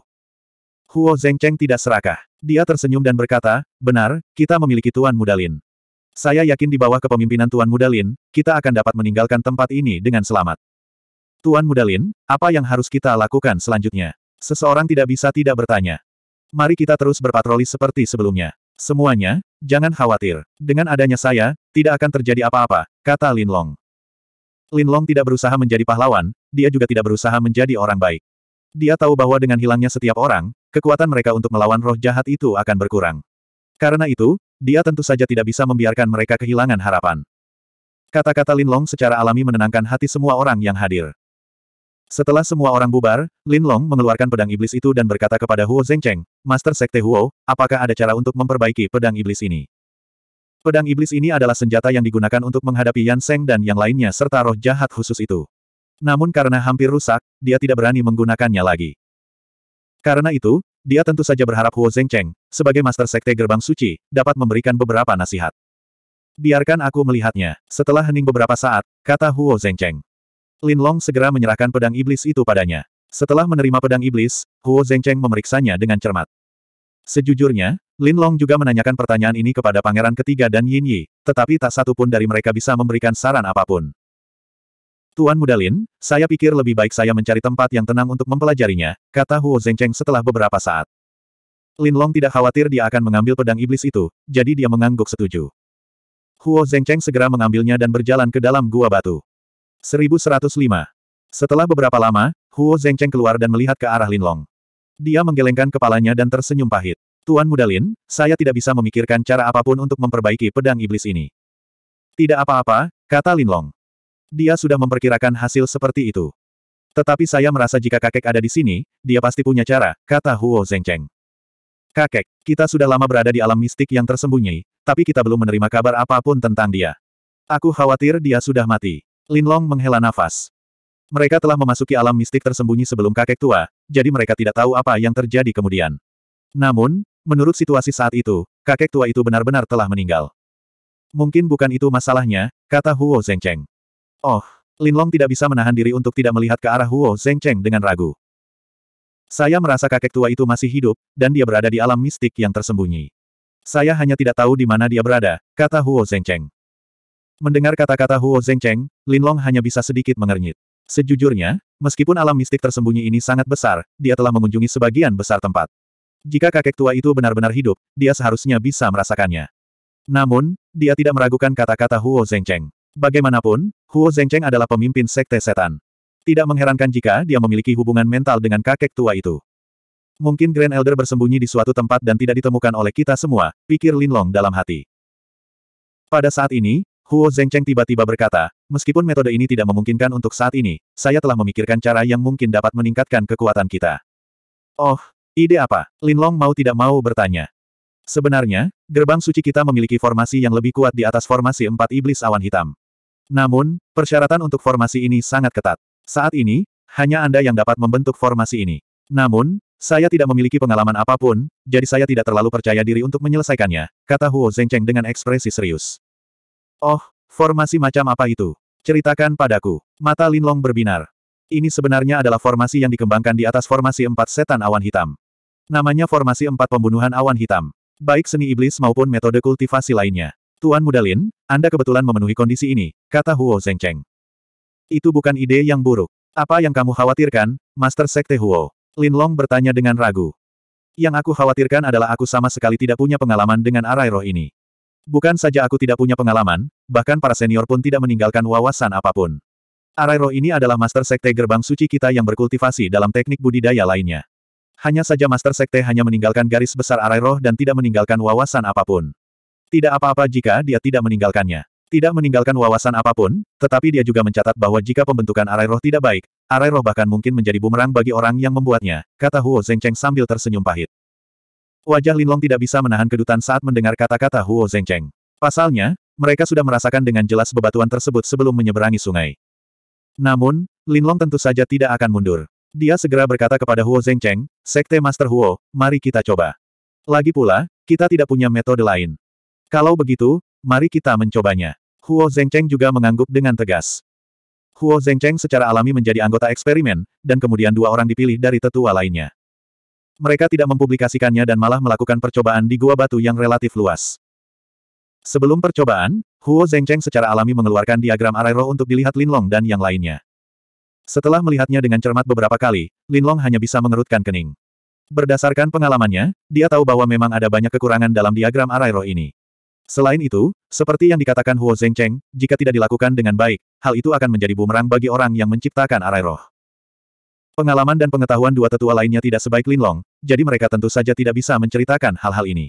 Speaker 1: Huo Zengcheng tidak serakah. Dia tersenyum dan berkata, benar, kita memiliki Tuan Muda Lin. Saya yakin di bawah kepemimpinan Tuan Muda Lin, kita akan dapat meninggalkan tempat ini dengan selamat. Tuan Muda Lin, apa yang harus kita lakukan selanjutnya? Seseorang tidak bisa tidak bertanya. Mari kita terus berpatroli seperti sebelumnya. Semuanya, jangan khawatir. Dengan adanya saya, tidak akan terjadi apa-apa, kata Lin Long. Lin Long tidak berusaha menjadi pahlawan, dia juga tidak berusaha menjadi orang baik. Dia tahu bahwa dengan hilangnya setiap orang, kekuatan mereka untuk melawan roh jahat itu akan berkurang. Karena itu, dia tentu saja tidak bisa membiarkan mereka kehilangan harapan. Kata-kata Lin Long secara alami menenangkan hati semua orang yang hadir. Setelah semua orang bubar, Lin Long mengeluarkan pedang iblis itu dan berkata kepada Huo Zhengcheng, Master Sekte Huo, apakah ada cara untuk memperbaiki pedang iblis ini? Pedang iblis ini adalah senjata yang digunakan untuk menghadapi Yan Seng dan yang lainnya serta roh jahat khusus itu. Namun karena hampir rusak, dia tidak berani menggunakannya lagi. Karena itu, dia tentu saja berharap Huo Zhengcheng, sebagai Master Sekte Gerbang Suci, dapat memberikan beberapa nasihat. Biarkan aku melihatnya. Setelah hening beberapa saat, kata Huo Zhengcheng. Lin Long segera menyerahkan pedang iblis itu padanya. Setelah menerima pedang iblis, Huo Zhengcheng memeriksanya dengan cermat. Sejujurnya, Lin Long juga menanyakan pertanyaan ini kepada pangeran ketiga dan Yin Yi, tetapi tak satu pun dari mereka bisa memberikan saran apapun. Tuan Muda Lin, saya pikir lebih baik saya mencari tempat yang tenang untuk mempelajarinya, kata Huo Zhengcheng setelah beberapa saat. Lin Long tidak khawatir dia akan mengambil pedang iblis itu, jadi dia mengangguk setuju. Huo Zhengcheng segera mengambilnya dan berjalan ke dalam gua batu. 1105. Setelah beberapa lama, Huo Zengcheng keluar dan melihat ke arah Linlong. Dia menggelengkan kepalanya dan tersenyum pahit. Tuan Muda Lin, saya tidak bisa memikirkan cara apapun untuk memperbaiki pedang iblis ini. Tidak apa-apa, kata Linlong. Dia sudah memperkirakan hasil seperti itu. Tetapi saya merasa jika kakek ada di sini, dia pasti punya cara, kata Huo Zengcheng. Kakek, kita sudah lama berada di alam mistik yang tersembunyi, tapi kita belum menerima kabar apapun tentang dia. Aku khawatir dia sudah mati. Linlong menghela nafas. Mereka telah memasuki alam mistik tersembunyi sebelum kakek tua, jadi mereka tidak tahu apa yang terjadi kemudian. Namun, menurut situasi saat itu, kakek tua itu benar-benar telah meninggal. Mungkin bukan itu masalahnya, kata Huo Zengcheng. Oh, Linlong tidak bisa menahan diri untuk tidak melihat ke arah Huo Zengcheng dengan ragu. Saya merasa kakek tua itu masih hidup, dan dia berada di alam mistik yang tersembunyi. Saya hanya tidak tahu di mana dia berada, kata Huo Zengcheng. Mendengar kata-kata Huo Zhengcheng, Long hanya bisa sedikit mengernyit. Sejujurnya, meskipun alam mistik tersembunyi ini sangat besar, dia telah mengunjungi sebagian besar tempat. Jika kakek tua itu benar-benar hidup, dia seharusnya bisa merasakannya. Namun, dia tidak meragukan kata-kata Huo Zhengcheng. Bagaimanapun, Huo Zhengcheng adalah pemimpin sekte setan. Tidak mengherankan jika dia memiliki hubungan mental dengan kakek tua itu. Mungkin Grand Elder bersembunyi di suatu tempat dan tidak ditemukan oleh kita semua, pikir Lin Long dalam hati. Pada saat ini, Huo Zengcheng tiba-tiba berkata, meskipun metode ini tidak memungkinkan untuk saat ini, saya telah memikirkan cara yang mungkin dapat meningkatkan kekuatan kita. Oh, ide apa? Linlong mau tidak mau bertanya. Sebenarnya, gerbang suci kita memiliki formasi yang lebih kuat di atas formasi empat iblis awan hitam. Namun, persyaratan untuk formasi ini sangat ketat. Saat ini, hanya Anda yang dapat membentuk formasi ini. Namun, saya tidak memiliki pengalaman apapun, jadi saya tidak terlalu percaya diri untuk menyelesaikannya, kata Huo Zengcheng dengan ekspresi serius. Oh, formasi macam apa itu? Ceritakan padaku. Mata Linlong berbinar. Ini sebenarnya adalah formasi yang dikembangkan di atas formasi empat setan awan hitam. Namanya formasi empat pembunuhan awan hitam. Baik seni iblis maupun metode kultivasi lainnya. Tuan Muda Lin, Anda kebetulan memenuhi kondisi ini, kata Huo Zhengcheng. Itu bukan ide yang buruk. Apa yang kamu khawatirkan, Master Sekte Huo? Linlong bertanya dengan ragu. Yang aku khawatirkan adalah aku sama sekali tidak punya pengalaman dengan arai roh ini. Bukan saja aku tidak punya pengalaman, bahkan para senior pun tidak meninggalkan wawasan apapun. Arairo ini adalah master sekte gerbang suci kita yang berkultivasi dalam teknik budidaya lainnya. Hanya saja master sekte hanya meninggalkan garis besar Arairo dan tidak meninggalkan wawasan apapun. Tidak apa-apa jika dia tidak meninggalkannya. Tidak meninggalkan wawasan apapun, tetapi dia juga mencatat bahwa jika pembentukan Arairo tidak baik, Arairo bahkan mungkin menjadi bumerang bagi orang yang membuatnya, kata Huo Zhengcheng sambil tersenyum pahit. Wajah Linlong tidak bisa menahan kedutan saat mendengar kata-kata Huo Zhengcheng. Pasalnya, mereka sudah merasakan dengan jelas bebatuan tersebut sebelum menyeberangi sungai. Namun, Linlong tentu saja tidak akan mundur. Dia segera berkata kepada Huo Zhengcheng, Sekte Master Huo, mari kita coba. Lagi pula, kita tidak punya metode lain. Kalau begitu, mari kita mencobanya. Huo Zhengcheng juga mengangguk dengan tegas. Huo Zhengcheng secara alami menjadi anggota eksperimen, dan kemudian dua orang dipilih dari tetua lainnya. Mereka tidak mempublikasikannya dan malah melakukan percobaan di gua batu yang relatif luas. Sebelum percobaan, Huo Zhengcheng secara alami mengeluarkan diagram arai roh untuk dilihat Lin Long dan yang lainnya. Setelah melihatnya dengan cermat beberapa kali, Lin Long hanya bisa mengerutkan kening. Berdasarkan pengalamannya, dia tahu bahwa memang ada banyak kekurangan dalam diagram arai roh ini. Selain itu, seperti yang dikatakan Huo Zhengcheng, jika tidak dilakukan dengan baik, hal itu akan menjadi bumerang bagi orang yang menciptakan arai roh. Pengalaman dan pengetahuan dua tetua lainnya tidak sebaik Linlong, jadi mereka tentu saja tidak bisa menceritakan hal-hal ini.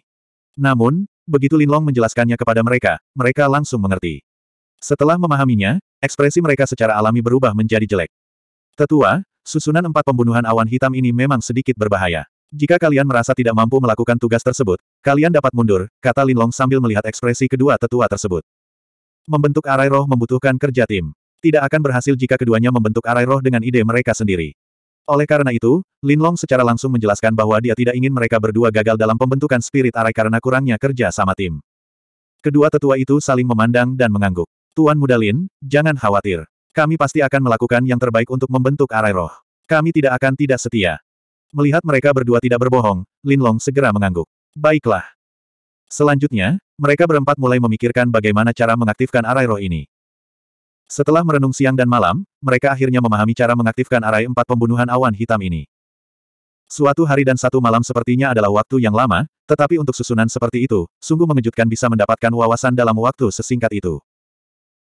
Speaker 1: Namun, begitu Linlong menjelaskannya kepada mereka, mereka langsung mengerti. Setelah memahaminya, ekspresi mereka secara alami berubah menjadi jelek. Tetua, susunan empat pembunuhan awan hitam ini memang sedikit berbahaya. Jika kalian merasa tidak mampu melakukan tugas tersebut, kalian dapat mundur, kata Linlong sambil melihat ekspresi kedua tetua tersebut. Membentuk arai roh membutuhkan kerja tim. Tidak akan berhasil jika keduanya membentuk arai roh dengan ide mereka sendiri. Oleh karena itu, Lin Long secara langsung menjelaskan bahwa dia tidak ingin mereka berdua gagal dalam pembentukan spirit arai karena kurangnya kerja sama tim. Kedua tetua itu saling memandang dan mengangguk. Tuan Muda Lin, jangan khawatir. Kami pasti akan melakukan yang terbaik untuk membentuk arai roh. Kami tidak akan tidak setia. Melihat mereka berdua tidak berbohong, Lin Long segera mengangguk. Baiklah. Selanjutnya, mereka berempat mulai memikirkan bagaimana cara mengaktifkan arai roh ini. Setelah merenung siang dan malam, mereka akhirnya memahami cara mengaktifkan arai empat pembunuhan awan hitam ini. Suatu hari dan satu malam sepertinya adalah waktu yang lama, tetapi untuk susunan seperti itu, sungguh mengejutkan bisa mendapatkan wawasan dalam waktu sesingkat itu.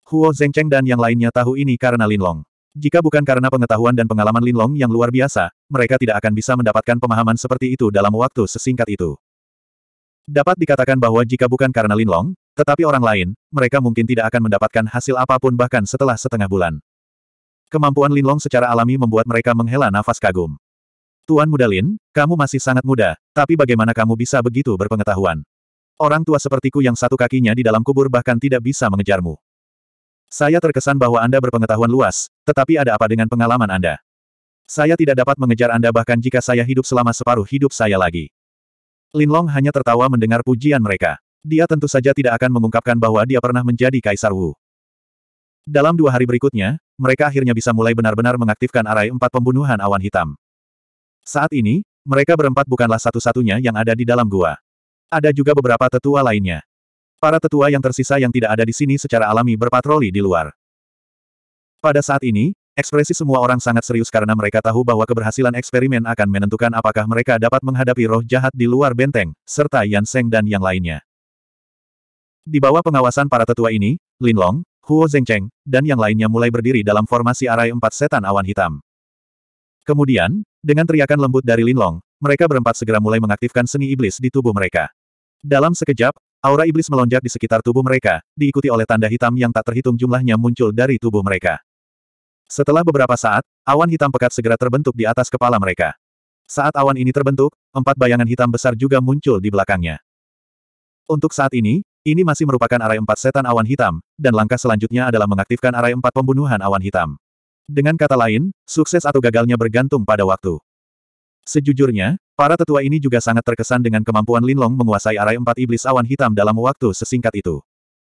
Speaker 1: Huo Zengcheng dan yang lainnya tahu ini karena Linlong. Jika bukan karena pengetahuan dan pengalaman Linlong yang luar biasa, mereka tidak akan bisa mendapatkan pemahaman seperti itu dalam waktu sesingkat itu. Dapat dikatakan bahwa jika bukan karena Linlong, tetapi orang lain, mereka mungkin tidak akan mendapatkan hasil apapun bahkan setelah setengah bulan. Kemampuan Linlong secara alami membuat mereka menghela nafas kagum. Tuan muda Lin, kamu masih sangat muda, tapi bagaimana kamu bisa begitu berpengetahuan? Orang tua sepertiku yang satu kakinya di dalam kubur bahkan tidak bisa mengejarmu. Saya terkesan bahwa Anda berpengetahuan luas, tetapi ada apa dengan pengalaman Anda? Saya tidak dapat mengejar Anda bahkan jika saya hidup selama separuh hidup saya lagi. Linlong hanya tertawa mendengar pujian mereka. Dia tentu saja tidak akan mengungkapkan bahwa dia pernah menjadi Kaisar Wu. Dalam dua hari berikutnya, mereka akhirnya bisa mulai benar-benar mengaktifkan arai empat pembunuhan awan hitam. Saat ini, mereka berempat bukanlah satu-satunya yang ada di dalam gua. Ada juga beberapa tetua lainnya. Para tetua yang tersisa yang tidak ada di sini secara alami berpatroli di luar. Pada saat ini, Ekspresi semua orang sangat serius karena mereka tahu bahwa keberhasilan eksperimen akan menentukan apakah mereka dapat menghadapi roh jahat di luar benteng, serta Yan Seng dan yang lainnya. Di bawah pengawasan para tetua ini, Lin Long, Huo Zhengcheng, dan yang lainnya mulai berdiri dalam formasi arai empat setan awan hitam. Kemudian, dengan teriakan lembut dari Lin Long, mereka berempat segera mulai mengaktifkan seni iblis di tubuh mereka. Dalam sekejap, aura iblis melonjak di sekitar tubuh mereka, diikuti oleh tanda hitam yang tak terhitung jumlahnya muncul dari tubuh mereka. Setelah beberapa saat, awan hitam pekat segera terbentuk di atas kepala mereka. Saat awan ini terbentuk, empat bayangan hitam besar juga muncul di belakangnya. Untuk saat ini, ini masih merupakan arai empat setan awan hitam, dan langkah selanjutnya adalah mengaktifkan arai empat pembunuhan awan hitam. Dengan kata lain, sukses atau gagalnya bergantung pada waktu. Sejujurnya, para tetua ini juga sangat terkesan dengan kemampuan Linlong menguasai arai empat iblis awan hitam dalam waktu sesingkat itu.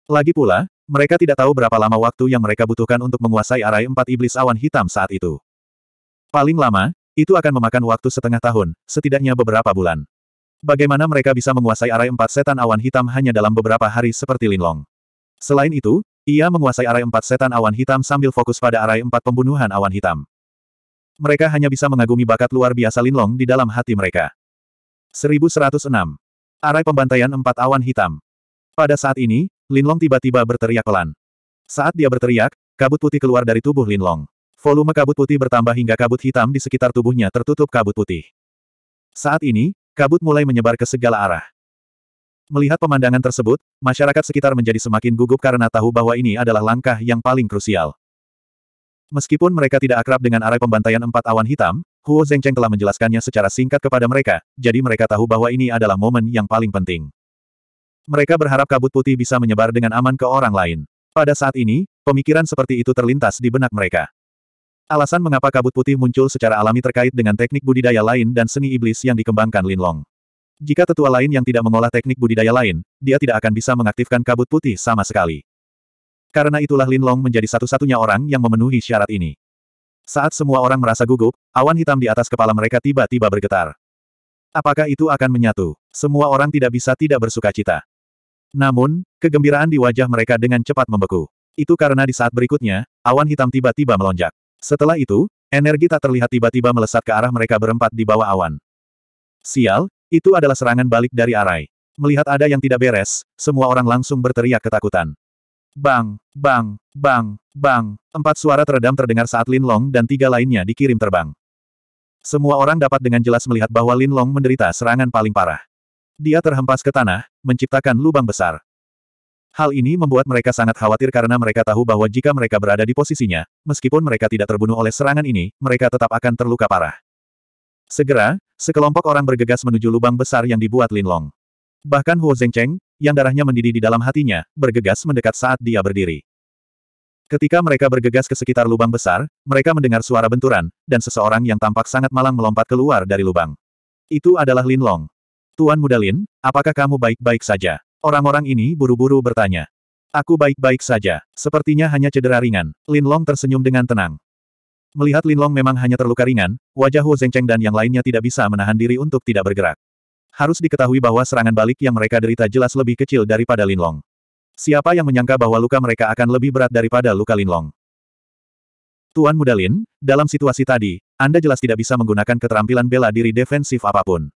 Speaker 1: Lagi pula, mereka tidak tahu berapa lama waktu yang mereka butuhkan untuk menguasai arai empat iblis awan hitam saat itu. Paling lama, itu akan memakan waktu setengah tahun, setidaknya beberapa bulan. Bagaimana mereka bisa menguasai arai empat setan awan hitam hanya dalam beberapa hari seperti Linlong? Selain itu, ia menguasai arai empat setan awan hitam sambil fokus pada arai empat pembunuhan awan hitam. Mereka hanya bisa mengagumi bakat luar biasa Linlong di dalam hati mereka. 1106. Arai pembantaian empat awan hitam. Pada saat ini, Linlong tiba-tiba berteriak pelan. Saat dia berteriak, kabut putih keluar dari tubuh Linlong. Volume kabut putih bertambah hingga kabut hitam di sekitar tubuhnya tertutup kabut putih. Saat ini, Kabut mulai menyebar ke segala arah. Melihat pemandangan tersebut, masyarakat sekitar menjadi semakin gugup karena tahu bahwa ini adalah langkah yang paling krusial. Meskipun mereka tidak akrab dengan arah pembantaian empat awan hitam, Huo Zhengcheng telah menjelaskannya secara singkat kepada mereka, jadi mereka tahu bahwa ini adalah momen yang paling penting. Mereka berharap kabut putih bisa menyebar dengan aman ke orang lain. Pada saat ini, pemikiran seperti itu terlintas di benak mereka. Alasan mengapa kabut putih muncul secara alami terkait dengan teknik budidaya lain dan seni iblis yang dikembangkan Lin Long. Jika tetua lain yang tidak mengolah teknik budidaya lain, dia tidak akan bisa mengaktifkan kabut putih sama sekali. Karena itulah Lin Long menjadi satu-satunya orang yang memenuhi syarat ini. Saat semua orang merasa gugup, awan hitam di atas kepala mereka tiba-tiba bergetar. Apakah itu akan menyatu? Semua orang tidak bisa tidak bersuka cita. Namun, kegembiraan di wajah mereka dengan cepat membeku. Itu karena di saat berikutnya, awan hitam tiba-tiba melonjak. Setelah itu, energi tak terlihat tiba-tiba melesat ke arah mereka berempat di bawah awan. Sial, itu adalah serangan balik dari Arai. Melihat ada yang tidak beres, semua orang langsung berteriak ketakutan. Bang, bang, bang, bang, empat suara teredam terdengar saat Lin Long dan tiga lainnya dikirim terbang. Semua orang dapat dengan jelas melihat bahwa Lin Long menderita serangan paling parah. Dia terhempas ke tanah, menciptakan lubang besar. Hal ini membuat mereka sangat khawatir karena mereka tahu bahwa jika mereka berada di posisinya, meskipun mereka tidak terbunuh oleh serangan ini, mereka tetap akan terluka parah. Segera, sekelompok orang bergegas menuju lubang besar yang dibuat Lin Long. Bahkan Huo Zhengcheng, yang darahnya mendidih di dalam hatinya, bergegas mendekat saat dia berdiri. Ketika mereka bergegas ke sekitar lubang besar, mereka mendengar suara benturan, dan seseorang yang tampak sangat malang melompat keluar dari lubang. Itu adalah Linlong. Tuan Muda Lin, apakah kamu baik-baik saja? Orang-orang ini buru-buru bertanya. Aku baik-baik saja. Sepertinya hanya cedera ringan. Lin Long tersenyum dengan tenang. Melihat Lin Long memang hanya terluka ringan, wajah Hu Zengcheng dan yang lainnya tidak bisa menahan diri untuk tidak bergerak. Harus diketahui bahwa serangan balik yang mereka derita jelas lebih kecil daripada Lin Long. Siapa yang menyangka bahwa luka mereka akan lebih berat daripada luka Lin Long? Tuan Muda Lin, dalam situasi tadi, Anda jelas tidak bisa menggunakan keterampilan bela diri defensif apapun.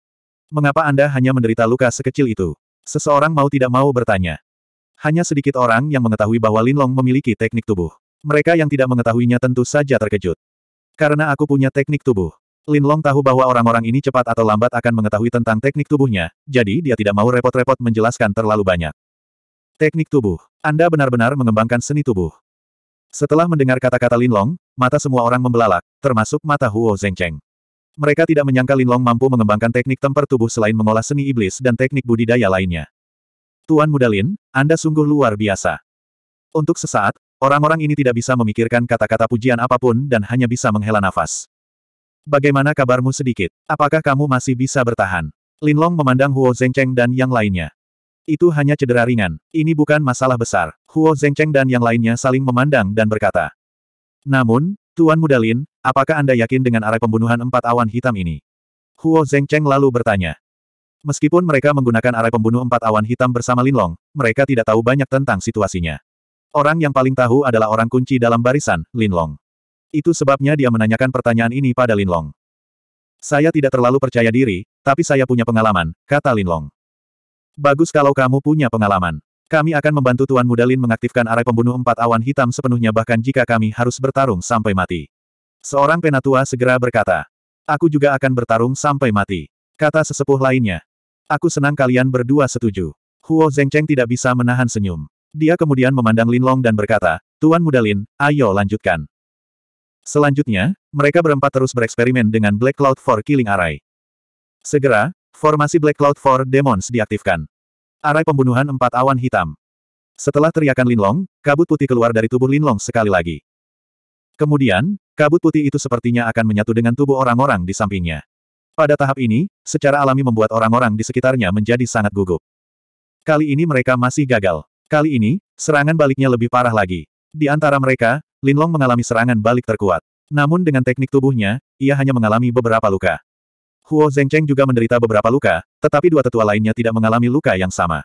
Speaker 1: Mengapa Anda hanya menderita luka sekecil itu? Seseorang mau tidak mau bertanya. Hanya sedikit orang yang mengetahui bahwa Linlong memiliki teknik tubuh. Mereka yang tidak mengetahuinya tentu saja terkejut. Karena aku punya teknik tubuh. Linlong tahu bahwa orang-orang ini cepat atau lambat akan mengetahui tentang teknik tubuhnya, jadi dia tidak mau repot-repot menjelaskan terlalu banyak. Teknik tubuh. Anda benar-benar mengembangkan seni tubuh. Setelah mendengar kata-kata Linlong, mata semua orang membelalak, termasuk mata Huo Cheng. Mereka tidak menyangka Linlong mampu mengembangkan teknik temper tubuh selain mengolah seni iblis dan teknik budidaya lainnya. Tuan Muda Lin, Anda sungguh luar biasa. Untuk sesaat, orang-orang ini tidak bisa memikirkan kata-kata pujian apapun dan hanya bisa menghela nafas. Bagaimana kabarmu sedikit? Apakah kamu masih bisa bertahan? Linlong memandang Huo Zengcheng dan yang lainnya. Itu hanya cedera ringan. Ini bukan masalah besar. Huo Zengcheng dan yang lainnya saling memandang dan berkata. Namun, Tuan Muda Lin, Apakah Anda yakin dengan arah pembunuhan empat awan hitam ini? Huo Zhengcheng lalu bertanya. Meskipun mereka menggunakan arah pembunuh empat awan hitam bersama Lin Long, mereka tidak tahu banyak tentang situasinya. Orang yang paling tahu adalah orang kunci dalam barisan, Lin Long. Itu sebabnya dia menanyakan pertanyaan ini pada Lin Long. Saya tidak terlalu percaya diri, tapi saya punya pengalaman, kata Lin Long. Bagus kalau kamu punya pengalaman. Kami akan membantu Tuan Muda Lin mengaktifkan arah pembunuh empat awan hitam sepenuhnya bahkan jika kami harus bertarung sampai mati. Seorang penatua segera berkata. Aku juga akan bertarung sampai mati. Kata sesepuh lainnya. Aku senang kalian berdua setuju. Huo Zengcheng tidak bisa menahan senyum. Dia kemudian memandang Lin Long dan berkata, Tuan Muda Lin, ayo lanjutkan. Selanjutnya, mereka berempat terus bereksperimen dengan Black Cloud 4 Killing Array. Segera, formasi Black Cloud 4 Demons diaktifkan. Array pembunuhan empat awan hitam. Setelah teriakan Lin Long, kabut putih keluar dari tubuh Lin Long sekali lagi. Kemudian, Kabut putih itu sepertinya akan menyatu dengan tubuh orang-orang di sampingnya. Pada tahap ini, secara alami membuat orang-orang di sekitarnya menjadi sangat gugup. Kali ini mereka masih gagal. Kali ini, serangan baliknya lebih parah lagi. Di antara mereka, Linlong mengalami serangan balik terkuat. Namun dengan teknik tubuhnya, ia hanya mengalami beberapa luka. Huo Zengcheng juga menderita beberapa luka, tetapi dua tetua lainnya tidak mengalami luka yang sama.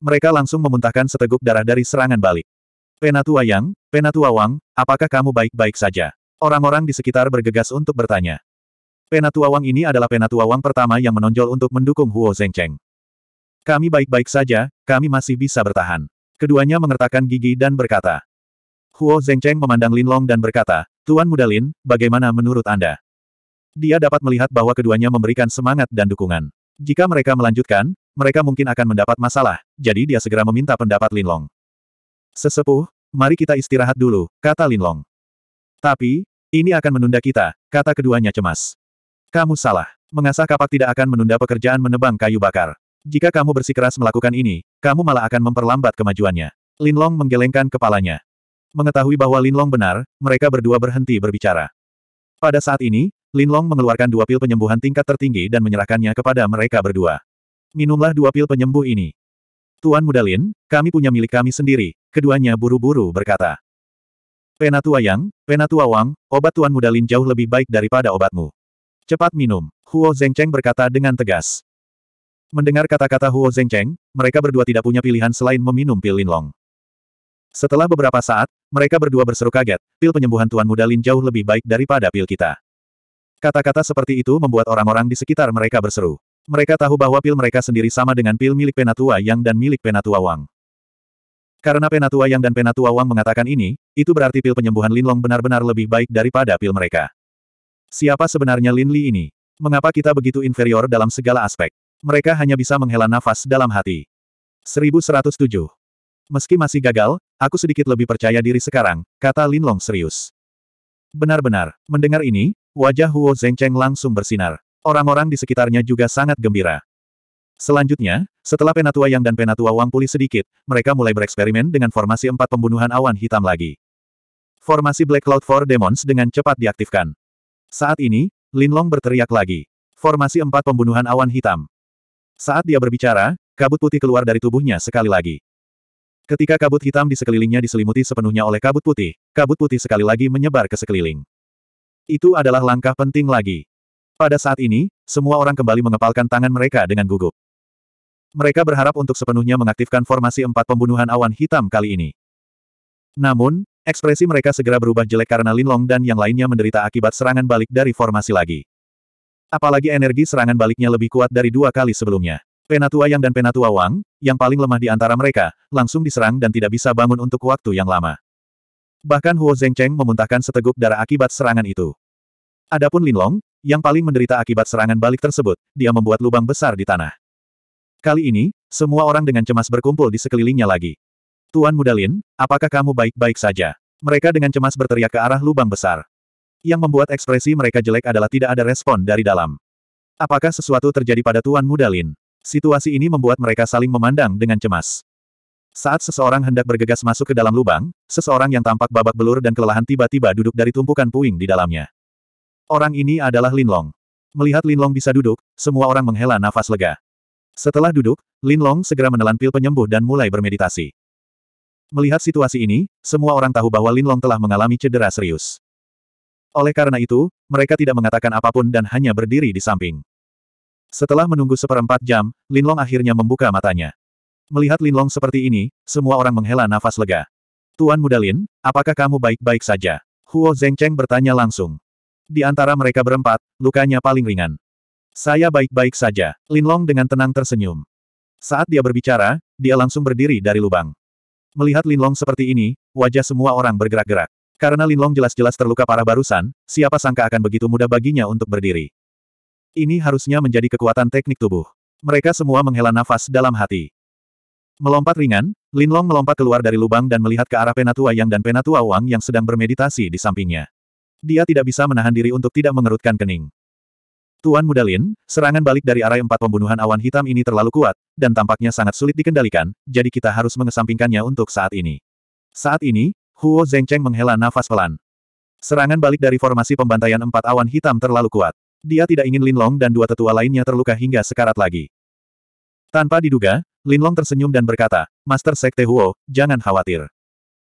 Speaker 1: Mereka langsung memuntahkan seteguk darah dari serangan balik. Penatua Yang, Penatua Wang, apakah kamu baik-baik saja? Orang-orang di sekitar bergegas untuk bertanya. Penatua Wang ini adalah penatua Wang pertama yang menonjol untuk mendukung Huo Zhengcheng. Kami baik-baik saja, kami masih bisa bertahan. Keduanya mengertakkan gigi dan berkata. Huo Zhengcheng memandang Lin Long dan berkata, Tuan Muda Lin, bagaimana menurut Anda? Dia dapat melihat bahwa keduanya memberikan semangat dan dukungan. Jika mereka melanjutkan, mereka mungkin akan mendapat masalah, jadi dia segera meminta pendapat Lin Long. Sesepuh, mari kita istirahat dulu, kata Lin Long. Tapi, ini akan menunda kita, kata keduanya cemas. Kamu salah. Mengasah kapak tidak akan menunda pekerjaan menebang kayu bakar. Jika kamu bersikeras melakukan ini, kamu malah akan memperlambat kemajuannya. Lin Long menggelengkan kepalanya. Mengetahui bahwa Lin Long benar, mereka berdua berhenti berbicara. Pada saat ini, Lin Long mengeluarkan dua pil penyembuhan tingkat tertinggi dan menyerahkannya kepada mereka berdua. Minumlah dua pil penyembuh ini. Tuan Muda Lin, kami punya milik kami sendiri, keduanya buru-buru berkata. Penatua Yang, Penatua Wang, obat Tuan Muda Lin jauh lebih baik daripada obatmu. Cepat minum, Huo Zengcheng berkata dengan tegas. Mendengar kata-kata Huo Zengcheng, mereka berdua tidak punya pilihan selain meminum pil linlong. Setelah beberapa saat, mereka berdua berseru kaget, pil penyembuhan Tuan Muda Lin jauh lebih baik daripada pil kita. Kata-kata seperti itu membuat orang-orang di sekitar mereka berseru. Mereka tahu bahwa pil mereka sendiri sama dengan pil milik Penatua Yang dan milik Penatua Wang. Karena Penatua Yang dan Penatua Wang mengatakan ini, itu berarti pil penyembuhan Linlong benar-benar lebih baik daripada pil mereka. Siapa sebenarnya Lin Li ini? Mengapa kita begitu inferior dalam segala aspek? Mereka hanya bisa menghela nafas dalam hati. 1107. Meski masih gagal, aku sedikit lebih percaya diri sekarang, kata Lin Long serius. Benar-benar, mendengar ini, wajah Huo Zhengcheng langsung bersinar. Orang-orang di sekitarnya juga sangat gembira. Selanjutnya, setelah Penatua Yang dan Penatua Wang pulih sedikit, mereka mulai bereksperimen dengan formasi empat pembunuhan awan hitam lagi. Formasi Black Cloud Four Demons dengan cepat diaktifkan. Saat ini, Lin Long berteriak lagi. Formasi empat pembunuhan awan hitam. Saat dia berbicara, kabut putih keluar dari tubuhnya sekali lagi. Ketika kabut hitam di sekelilingnya diselimuti sepenuhnya oleh kabut putih, kabut putih sekali lagi menyebar ke sekeliling. Itu adalah langkah penting lagi. Pada saat ini, semua orang kembali mengepalkan tangan mereka dengan gugup. Mereka berharap untuk sepenuhnya mengaktifkan formasi empat pembunuhan awan hitam kali ini. Namun, ekspresi mereka segera berubah jelek karena Lin Long dan yang lainnya menderita akibat serangan balik dari formasi lagi. Apalagi energi serangan baliknya lebih kuat dari dua kali sebelumnya. Penatua Yang dan Penatua Wang, yang paling lemah di antara mereka, langsung diserang dan tidak bisa bangun untuk waktu yang lama. Bahkan Huo Zhengcheng memuntahkan seteguk darah akibat serangan itu. Adapun Lin Long, yang paling menderita akibat serangan balik tersebut, dia membuat lubang besar di tanah. Kali ini, semua orang dengan cemas berkumpul di sekelilingnya lagi. Tuan Mudalin, apakah kamu baik-baik saja? Mereka dengan cemas berteriak ke arah lubang besar. Yang membuat ekspresi mereka jelek adalah tidak ada respon dari dalam. Apakah sesuatu terjadi pada Tuan Mudalin? Situasi ini membuat mereka saling memandang dengan cemas. Saat seseorang hendak bergegas masuk ke dalam lubang, seseorang yang tampak babak belur dan kelelahan tiba-tiba duduk dari tumpukan puing di dalamnya. Orang ini adalah Linlong. Melihat Linlong bisa duduk, semua orang menghela nafas lega. Setelah duduk, Lin Long segera menelan pil penyembuh dan mulai bermeditasi. Melihat situasi ini, semua orang tahu bahwa Lin Long telah mengalami cedera serius. Oleh karena itu, mereka tidak mengatakan apapun dan hanya berdiri di samping. Setelah menunggu seperempat jam, Lin Long akhirnya membuka matanya. Melihat Lin Long seperti ini, semua orang menghela nafas lega. Tuan Muda Lin, apakah kamu baik-baik saja? Huo Zhengcheng bertanya langsung. Di antara mereka berempat, lukanya paling ringan. Saya baik-baik saja. Linlong dengan tenang tersenyum. Saat dia berbicara, dia langsung berdiri dari lubang. Melihat Linlong seperti ini, wajah semua orang bergerak-gerak. Karena Linlong jelas-jelas terluka parah barusan, siapa sangka akan begitu mudah baginya untuk berdiri. Ini harusnya menjadi kekuatan teknik tubuh. Mereka semua menghela nafas dalam hati. Melompat ringan, Linlong melompat keluar dari lubang dan melihat ke arah Penatua Yang dan Penatua Wang yang sedang bermeditasi di sampingnya. Dia tidak bisa menahan diri untuk tidak mengerutkan kening. Tuan Mudalin, serangan balik dari arah empat pembunuhan awan hitam ini terlalu kuat, dan tampaknya sangat sulit dikendalikan, jadi kita harus mengesampingkannya untuk saat ini. Saat ini, Huo Zhengcheng menghela nafas pelan. Serangan balik dari formasi pembantaian empat awan hitam terlalu kuat. Dia tidak ingin Lin Long dan dua tetua lainnya terluka hingga sekarat lagi. Tanpa diduga, Lin Long tersenyum dan berkata, Master Sekte Huo, jangan khawatir.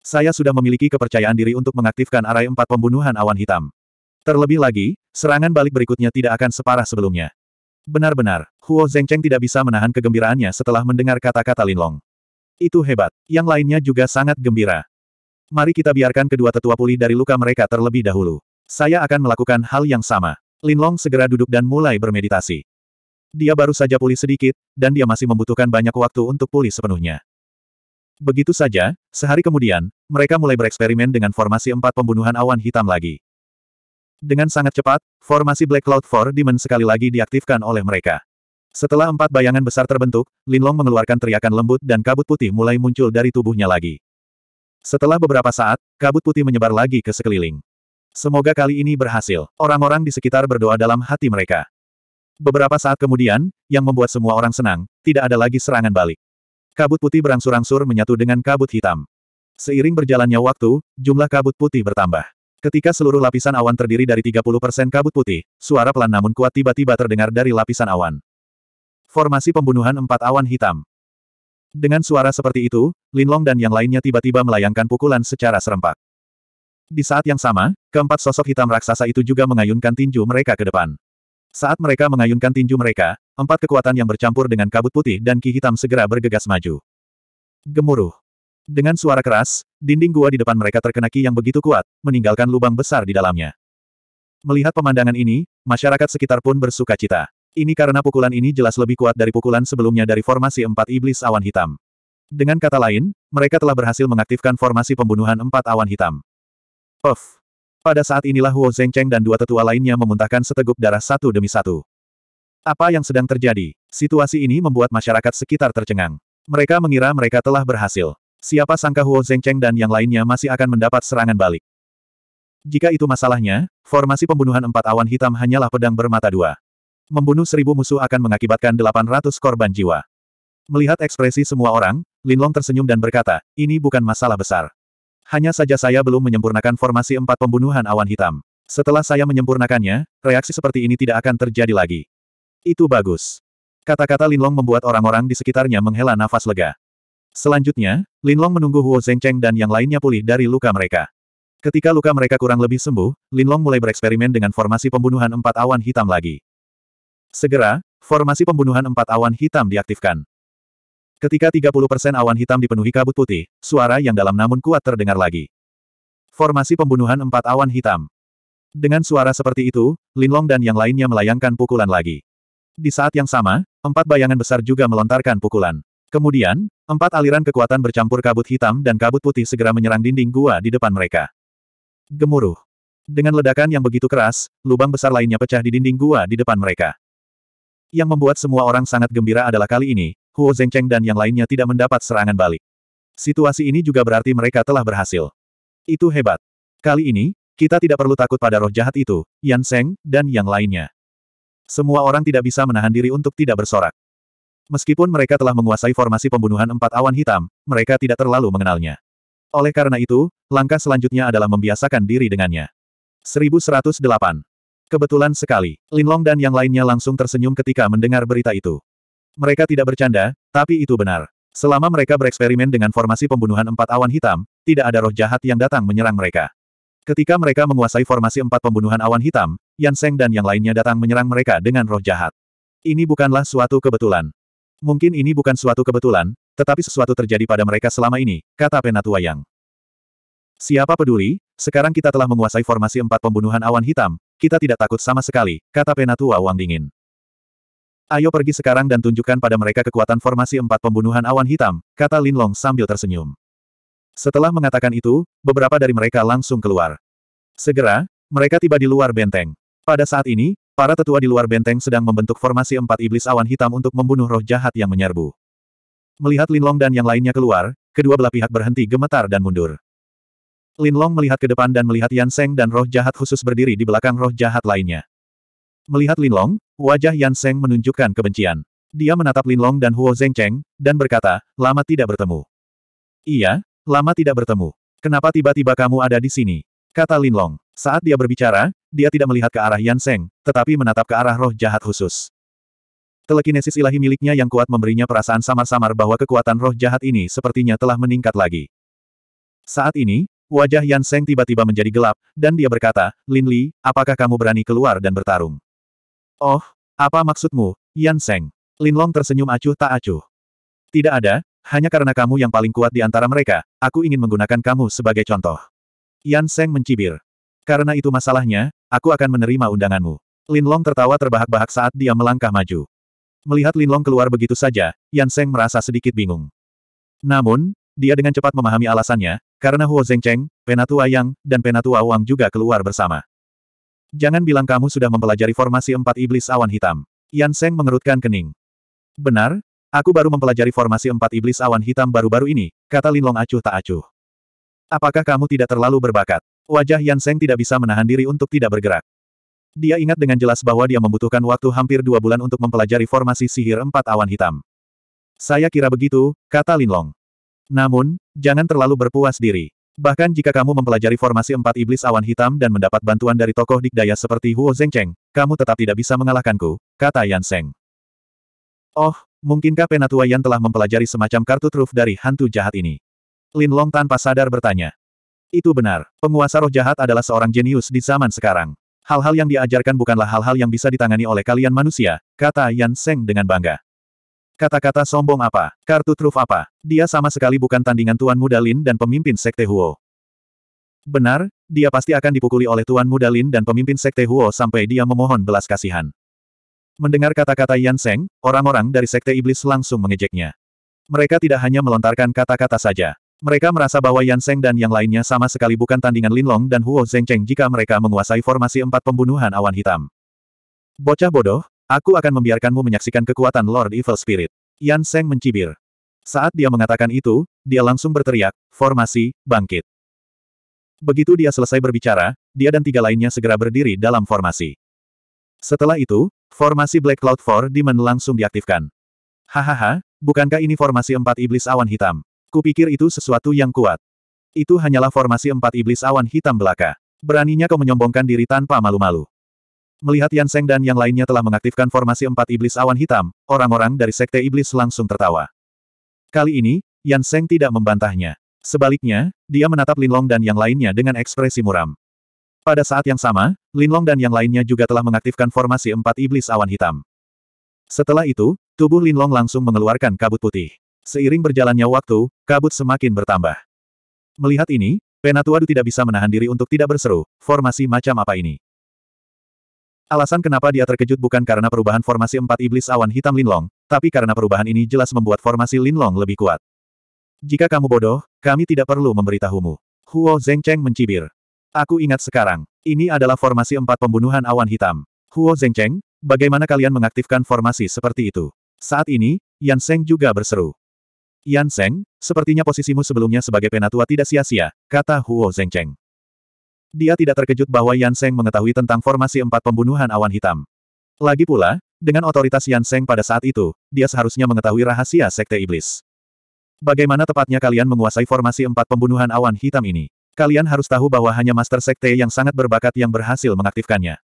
Speaker 1: Saya sudah memiliki kepercayaan diri untuk mengaktifkan arai empat pembunuhan awan hitam. Terlebih lagi, Serangan balik berikutnya tidak akan separah sebelumnya. Benar-benar, Huo Zhengcheng tidak bisa menahan kegembiraannya setelah mendengar kata-kata Linlong. Itu hebat. Yang lainnya juga sangat gembira. Mari kita biarkan kedua tetua pulih dari luka mereka terlebih dahulu. Saya akan melakukan hal yang sama. Linlong segera duduk dan mulai bermeditasi. Dia baru saja pulih sedikit, dan dia masih membutuhkan banyak waktu untuk pulih sepenuhnya. Begitu saja, sehari kemudian, mereka mulai bereksperimen dengan formasi empat pembunuhan awan hitam lagi. Dengan sangat cepat, formasi Black Cloud Four Demon sekali lagi diaktifkan oleh mereka. Setelah empat bayangan besar terbentuk, Linlong mengeluarkan teriakan lembut dan kabut putih mulai muncul dari tubuhnya lagi. Setelah beberapa saat, kabut putih menyebar lagi ke sekeliling. Semoga kali ini berhasil. Orang-orang di sekitar berdoa dalam hati mereka. Beberapa saat kemudian, yang membuat semua orang senang, tidak ada lagi serangan balik. Kabut putih berangsur-angsur menyatu dengan kabut hitam. Seiring berjalannya waktu, jumlah kabut putih bertambah. Ketika seluruh lapisan awan terdiri dari 30% kabut putih, suara pelan namun kuat tiba-tiba terdengar dari lapisan awan. Formasi pembunuhan empat awan hitam. Dengan suara seperti itu, Linlong dan yang lainnya tiba-tiba melayangkan pukulan secara serempak. Di saat yang sama, keempat sosok hitam raksasa itu juga mengayunkan tinju mereka ke depan. Saat mereka mengayunkan tinju mereka, empat kekuatan yang bercampur dengan kabut putih dan ki hitam segera bergegas maju. Gemuruh. Dengan suara keras, dinding gua di depan mereka terkena ki yang begitu kuat, meninggalkan lubang besar di dalamnya. Melihat pemandangan ini, masyarakat sekitar pun bersuka cita. Ini karena pukulan ini jelas lebih kuat dari pukulan sebelumnya dari formasi empat iblis awan hitam. Dengan kata lain, mereka telah berhasil mengaktifkan formasi pembunuhan empat awan hitam. Puff. Pada saat inilah Huo Zhengcheng dan dua tetua lainnya memuntahkan seteguk darah satu demi satu. Apa yang sedang terjadi? Situasi ini membuat masyarakat sekitar tercengang. Mereka mengira mereka telah berhasil. Siapa sangka Huo Zengcheng dan yang lainnya masih akan mendapat serangan balik. Jika itu masalahnya, formasi pembunuhan empat awan hitam hanyalah pedang bermata dua. Membunuh seribu musuh akan mengakibatkan delapan ratus korban jiwa. Melihat ekspresi semua orang, Linlong tersenyum dan berkata, ini bukan masalah besar. Hanya saja saya belum menyempurnakan formasi empat pembunuhan awan hitam. Setelah saya menyempurnakannya, reaksi seperti ini tidak akan terjadi lagi. Itu bagus. Kata-kata Linlong membuat orang-orang di sekitarnya menghela nafas lega. Selanjutnya, Linlong menunggu Huo Zhengcheng dan yang lainnya pulih dari luka mereka. Ketika luka mereka kurang lebih sembuh, Linlong mulai bereksperimen dengan formasi pembunuhan empat awan hitam lagi. Segera, formasi pembunuhan empat awan hitam diaktifkan. Ketika 30% awan hitam dipenuhi kabut putih, suara yang dalam namun kuat terdengar lagi. Formasi pembunuhan empat awan hitam. Dengan suara seperti itu, Linlong dan yang lainnya melayangkan pukulan lagi. Di saat yang sama, empat bayangan besar juga melontarkan pukulan. Kemudian, empat aliran kekuatan bercampur kabut hitam dan kabut putih segera menyerang dinding gua di depan mereka. Gemuruh. Dengan ledakan yang begitu keras, lubang besar lainnya pecah di dinding gua di depan mereka. Yang membuat semua orang sangat gembira adalah kali ini, Huo Zhengcheng dan yang lainnya tidak mendapat serangan balik. Situasi ini juga berarti mereka telah berhasil. Itu hebat. Kali ini, kita tidak perlu takut pada roh jahat itu, Yan Seng, dan yang lainnya. Semua orang tidak bisa menahan diri untuk tidak bersorak. Meskipun mereka telah menguasai formasi pembunuhan empat awan hitam, mereka tidak terlalu mengenalnya. Oleh karena itu, langkah selanjutnya adalah membiasakan diri dengannya. 1108. Kebetulan sekali, Lin Long dan yang lainnya langsung tersenyum ketika mendengar berita itu. Mereka tidak bercanda, tapi itu benar. Selama mereka bereksperimen dengan formasi pembunuhan empat awan hitam, tidak ada roh jahat yang datang menyerang mereka. Ketika mereka menguasai formasi empat pembunuhan awan hitam, Yan Seng dan yang lainnya datang menyerang mereka dengan roh jahat. Ini bukanlah suatu kebetulan. Mungkin ini bukan suatu kebetulan, tetapi sesuatu terjadi pada mereka selama ini, kata Penatua Yang. Siapa peduli, sekarang kita telah menguasai formasi empat pembunuhan awan hitam, kita tidak takut sama sekali, kata Penatua Wang dingin. Ayo pergi sekarang dan tunjukkan pada mereka kekuatan formasi empat pembunuhan awan hitam, kata Lin Long sambil tersenyum. Setelah mengatakan itu, beberapa dari mereka langsung keluar. Segera, mereka tiba di luar benteng. Pada saat ini, Para tetua di luar benteng sedang membentuk formasi empat iblis awan hitam untuk membunuh roh jahat yang menyerbu. Melihat Linlong dan yang lainnya keluar, kedua belah pihak berhenti gemetar dan mundur. Linlong melihat ke depan dan melihat Yan Seng dan roh jahat khusus berdiri di belakang roh jahat lainnya. Melihat Linlong, wajah Yan Seng menunjukkan kebencian. Dia menatap Linlong dan Huo Zhengcheng, dan berkata, lama tidak bertemu. Iya, lama tidak bertemu. Kenapa tiba-tiba kamu ada di sini? Kata Lin Long. Saat dia berbicara, dia tidak melihat ke arah Yan Seng, tetapi menatap ke arah roh jahat khusus. Telekinesis ilahi miliknya yang kuat memberinya perasaan samar-samar bahwa kekuatan roh jahat ini sepertinya telah meningkat lagi. Saat ini, wajah Yan Seng tiba-tiba menjadi gelap, dan dia berkata, Lin Li, apakah kamu berani keluar dan bertarung? Oh, apa maksudmu, Yan Seng? Lin Long tersenyum acuh tak acuh. Tidak ada, hanya karena kamu yang paling kuat di antara mereka, aku ingin menggunakan kamu sebagai contoh. Yan Seng mencibir. Karena itu masalahnya, aku akan menerima undanganmu. Lin Long tertawa terbahak-bahak saat dia melangkah maju. Melihat Lin Long keluar begitu saja, Yan Seng merasa sedikit bingung. Namun, dia dengan cepat memahami alasannya, karena Huo Zhengcheng, Penatua Yang, dan Penatua Wang juga keluar bersama. Jangan bilang kamu sudah mempelajari formasi empat iblis awan hitam. Yan Seng mengerutkan kening. Benar, aku baru mempelajari formasi empat iblis awan hitam baru-baru ini, kata Lin Long acuh tak acuh. Apakah kamu tidak terlalu berbakat? Wajah Yan Seng tidak bisa menahan diri untuk tidak bergerak. Dia ingat dengan jelas bahwa dia membutuhkan waktu hampir dua bulan untuk mempelajari formasi sihir empat awan hitam. Saya kira begitu, kata Linlong. Namun, jangan terlalu berpuas diri. Bahkan jika kamu mempelajari formasi empat iblis awan hitam dan mendapat bantuan dari tokoh dikdaya seperti Huo Zengcheng, kamu tetap tidak bisa mengalahkanku, kata Yan Seng. Oh, mungkinkah Penatua Yan telah mempelajari semacam kartu truf dari hantu jahat ini? Lin Long tanpa sadar bertanya. Itu benar, penguasa roh jahat adalah seorang jenius di zaman sekarang. Hal-hal yang diajarkan bukanlah hal-hal yang bisa ditangani oleh kalian manusia, kata Yan Seng dengan bangga. Kata-kata sombong apa, kartu truf apa, dia sama sekali bukan tandingan Tuan Muda Lin dan pemimpin Sekte Huo. Benar, dia pasti akan dipukuli oleh Tuan Muda Lin dan pemimpin Sekte Huo sampai dia memohon belas kasihan. Mendengar kata-kata Yan Seng, orang-orang dari Sekte Iblis langsung mengejeknya. Mereka tidak hanya melontarkan kata-kata saja. Mereka merasa bahwa Yan Seng dan yang lainnya sama sekali bukan tandingan Linlong dan Huo Zhengcheng jika mereka menguasai formasi empat pembunuhan awan hitam. Bocah bodoh, aku akan membiarkanmu menyaksikan kekuatan Lord Evil Spirit. Yan Seng mencibir. Saat dia mengatakan itu, dia langsung berteriak, formasi, bangkit. Begitu dia selesai berbicara, dia dan tiga lainnya segera berdiri dalam formasi. Setelah itu, formasi Black Cloud 4 Demon langsung diaktifkan. Hahaha, bukankah ini formasi empat iblis awan hitam? Kupikir itu sesuatu yang kuat. Itu hanyalah formasi empat iblis awan hitam belaka. Beraninya kau menyombongkan diri tanpa malu-malu. Melihat Yan Seng dan yang lainnya telah mengaktifkan formasi empat iblis awan hitam, orang-orang dari Sekte Iblis langsung tertawa. Kali ini, Yan Seng tidak membantahnya. Sebaliknya, dia menatap Linlong dan yang lainnya dengan ekspresi muram. Pada saat yang sama, Linlong dan yang lainnya juga telah mengaktifkan formasi empat iblis awan hitam. Setelah itu, tubuh Linlong langsung mengeluarkan kabut putih. Seiring berjalannya waktu, kabut semakin bertambah. Melihat ini, Penatuadu tidak bisa menahan diri untuk tidak berseru, formasi macam apa ini? Alasan kenapa dia terkejut bukan karena perubahan formasi empat iblis awan hitam Linlong, tapi karena perubahan ini jelas membuat formasi Linlong lebih kuat. Jika kamu bodoh, kami tidak perlu memberitahumu. Huo Zengcheng mencibir. Aku ingat sekarang, ini adalah formasi empat pembunuhan awan hitam. Huo Zengcheng, bagaimana kalian mengaktifkan formasi seperti itu? Saat ini, Yan Seng juga berseru. Yan Seng, sepertinya posisimu sebelumnya sebagai penatua tidak sia-sia, kata Huo Zengcheng. Dia tidak terkejut bahwa Yan Seng mengetahui tentang formasi empat pembunuhan awan hitam. Lagi pula, dengan otoritas Yan Seng pada saat itu, dia seharusnya mengetahui rahasia Sekte Iblis. Bagaimana tepatnya kalian menguasai formasi empat pembunuhan awan hitam ini? Kalian harus tahu bahwa hanya Master Sekte yang sangat berbakat yang berhasil mengaktifkannya.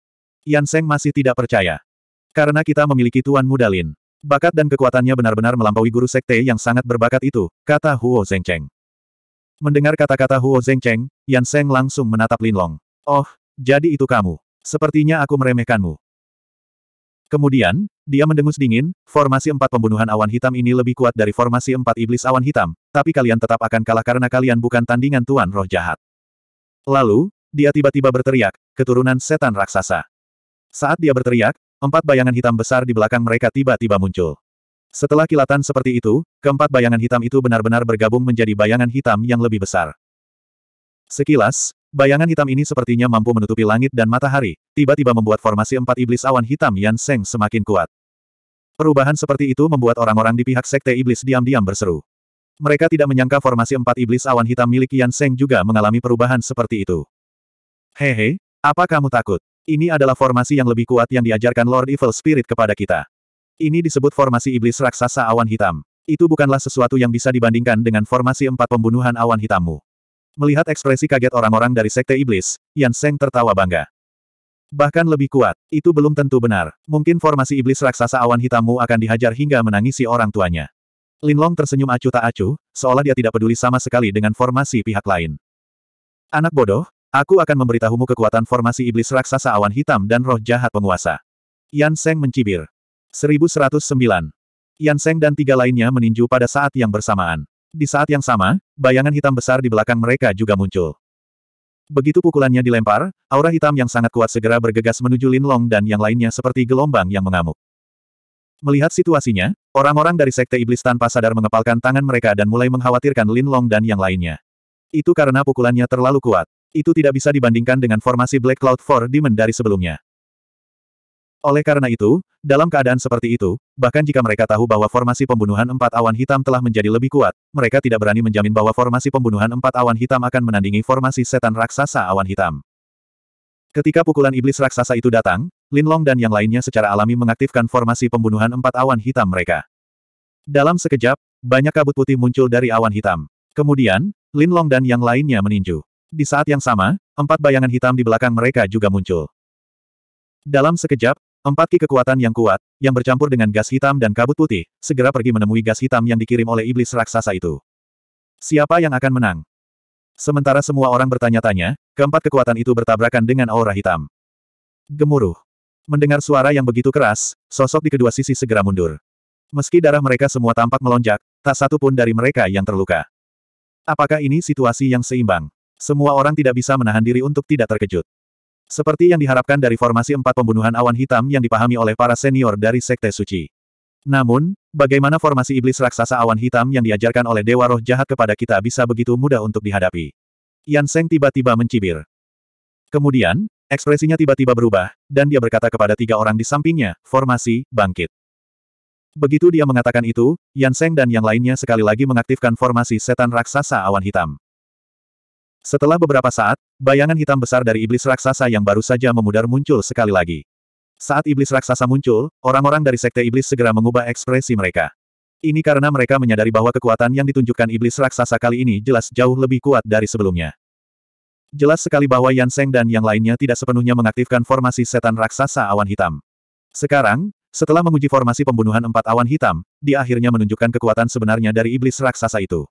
Speaker 1: Yan Seng masih tidak percaya. Karena kita memiliki Tuan Mudalin. Bakat dan kekuatannya benar-benar melampaui guru sekte yang sangat berbakat itu, kata Huo Zengcheng. Mendengar kata-kata Huo Zengcheng, Yan Seng langsung menatap Lin Long Oh, jadi itu kamu. Sepertinya aku meremehkanmu. Kemudian, dia mendengus dingin, formasi empat pembunuhan awan hitam ini lebih kuat dari formasi empat iblis awan hitam, tapi kalian tetap akan kalah karena kalian bukan tandingan Tuan Roh Jahat. Lalu, dia tiba-tiba berteriak, keturunan setan raksasa. Saat dia berteriak, Empat bayangan hitam besar di belakang mereka tiba-tiba muncul. Setelah kilatan seperti itu, keempat bayangan hitam itu benar-benar bergabung menjadi bayangan hitam yang lebih besar. Sekilas, bayangan hitam ini sepertinya mampu menutupi langit dan matahari, tiba-tiba membuat formasi empat iblis awan hitam Yan Seng semakin kuat. Perubahan seperti itu membuat orang-orang di pihak sekte iblis diam-diam berseru. Mereka tidak menyangka formasi empat iblis awan hitam milik Yan Seng juga mengalami perubahan seperti itu. Hehe, apa kamu takut? Ini adalah formasi yang lebih kuat yang diajarkan Lord Evil Spirit kepada kita. Ini disebut formasi iblis raksasa awan hitam. Itu bukanlah sesuatu yang bisa dibandingkan dengan formasi empat pembunuhan awan hitammu. Melihat ekspresi kaget orang-orang dari sekte iblis, Yan Seng tertawa bangga. Bahkan lebih kuat, itu belum tentu benar. Mungkin formasi iblis raksasa awan hitammu akan dihajar hingga menangisi orang tuanya. Linlong tersenyum acuh tak acuh, seolah dia tidak peduli sama sekali dengan formasi pihak lain. Anak bodoh, Aku akan memberitahumu kekuatan formasi iblis raksasa awan hitam dan roh jahat penguasa. Yan Seng mencibir. 1109. Yan Seng dan tiga lainnya meninju pada saat yang bersamaan. Di saat yang sama, bayangan hitam besar di belakang mereka juga muncul. Begitu pukulannya dilempar, aura hitam yang sangat kuat segera bergegas menuju Lin Long dan yang lainnya seperti gelombang yang mengamuk. Melihat situasinya, orang-orang dari Sekte Iblis tanpa sadar mengepalkan tangan mereka dan mulai mengkhawatirkan Lin Long dan yang lainnya. Itu karena pukulannya terlalu kuat. Itu tidak bisa dibandingkan dengan formasi Black Cloud 4 Demon dari sebelumnya. Oleh karena itu, dalam keadaan seperti itu, bahkan jika mereka tahu bahwa formasi pembunuhan empat awan hitam telah menjadi lebih kuat, mereka tidak berani menjamin bahwa formasi pembunuhan empat awan hitam akan menandingi formasi setan raksasa awan hitam. Ketika pukulan iblis raksasa itu datang, Lin Long dan yang lainnya secara alami mengaktifkan formasi pembunuhan empat awan hitam mereka. Dalam sekejap, banyak kabut putih muncul dari awan hitam. Kemudian, Lin Long dan yang lainnya meninju. Di saat yang sama, empat bayangan hitam di belakang mereka juga muncul. Dalam sekejap, empat ki kekuatan yang kuat, yang bercampur dengan gas hitam dan kabut putih, segera pergi menemui gas hitam yang dikirim oleh iblis raksasa itu. Siapa yang akan menang? Sementara semua orang bertanya-tanya, keempat kekuatan itu bertabrakan dengan aura hitam. Gemuruh. Mendengar suara yang begitu keras, sosok di kedua sisi segera mundur. Meski darah mereka semua tampak melonjak, tak satu pun dari mereka yang terluka. Apakah ini situasi yang seimbang? Semua orang tidak bisa menahan diri untuk tidak terkejut. Seperti yang diharapkan dari formasi empat pembunuhan awan hitam yang dipahami oleh para senior dari Sekte Suci. Namun, bagaimana formasi iblis raksasa awan hitam yang diajarkan oleh Dewa Roh Jahat kepada kita bisa begitu mudah untuk dihadapi? Yan Seng tiba-tiba mencibir. Kemudian, ekspresinya tiba-tiba berubah, dan dia berkata kepada tiga orang di sampingnya, formasi, bangkit. Begitu dia mengatakan itu, Yan Seng dan yang lainnya sekali lagi mengaktifkan formasi setan raksasa awan hitam. Setelah beberapa saat, bayangan hitam besar dari iblis raksasa yang baru saja memudar muncul sekali lagi. Saat iblis raksasa muncul, orang-orang dari sekte iblis segera mengubah ekspresi mereka. Ini karena mereka menyadari bahwa kekuatan yang ditunjukkan iblis raksasa kali ini jelas jauh lebih kuat dari sebelumnya. Jelas sekali bahwa Yan Seng dan yang lainnya tidak sepenuhnya mengaktifkan formasi setan raksasa awan hitam. Sekarang, setelah menguji formasi pembunuhan empat awan hitam, dia akhirnya menunjukkan kekuatan sebenarnya dari iblis raksasa itu.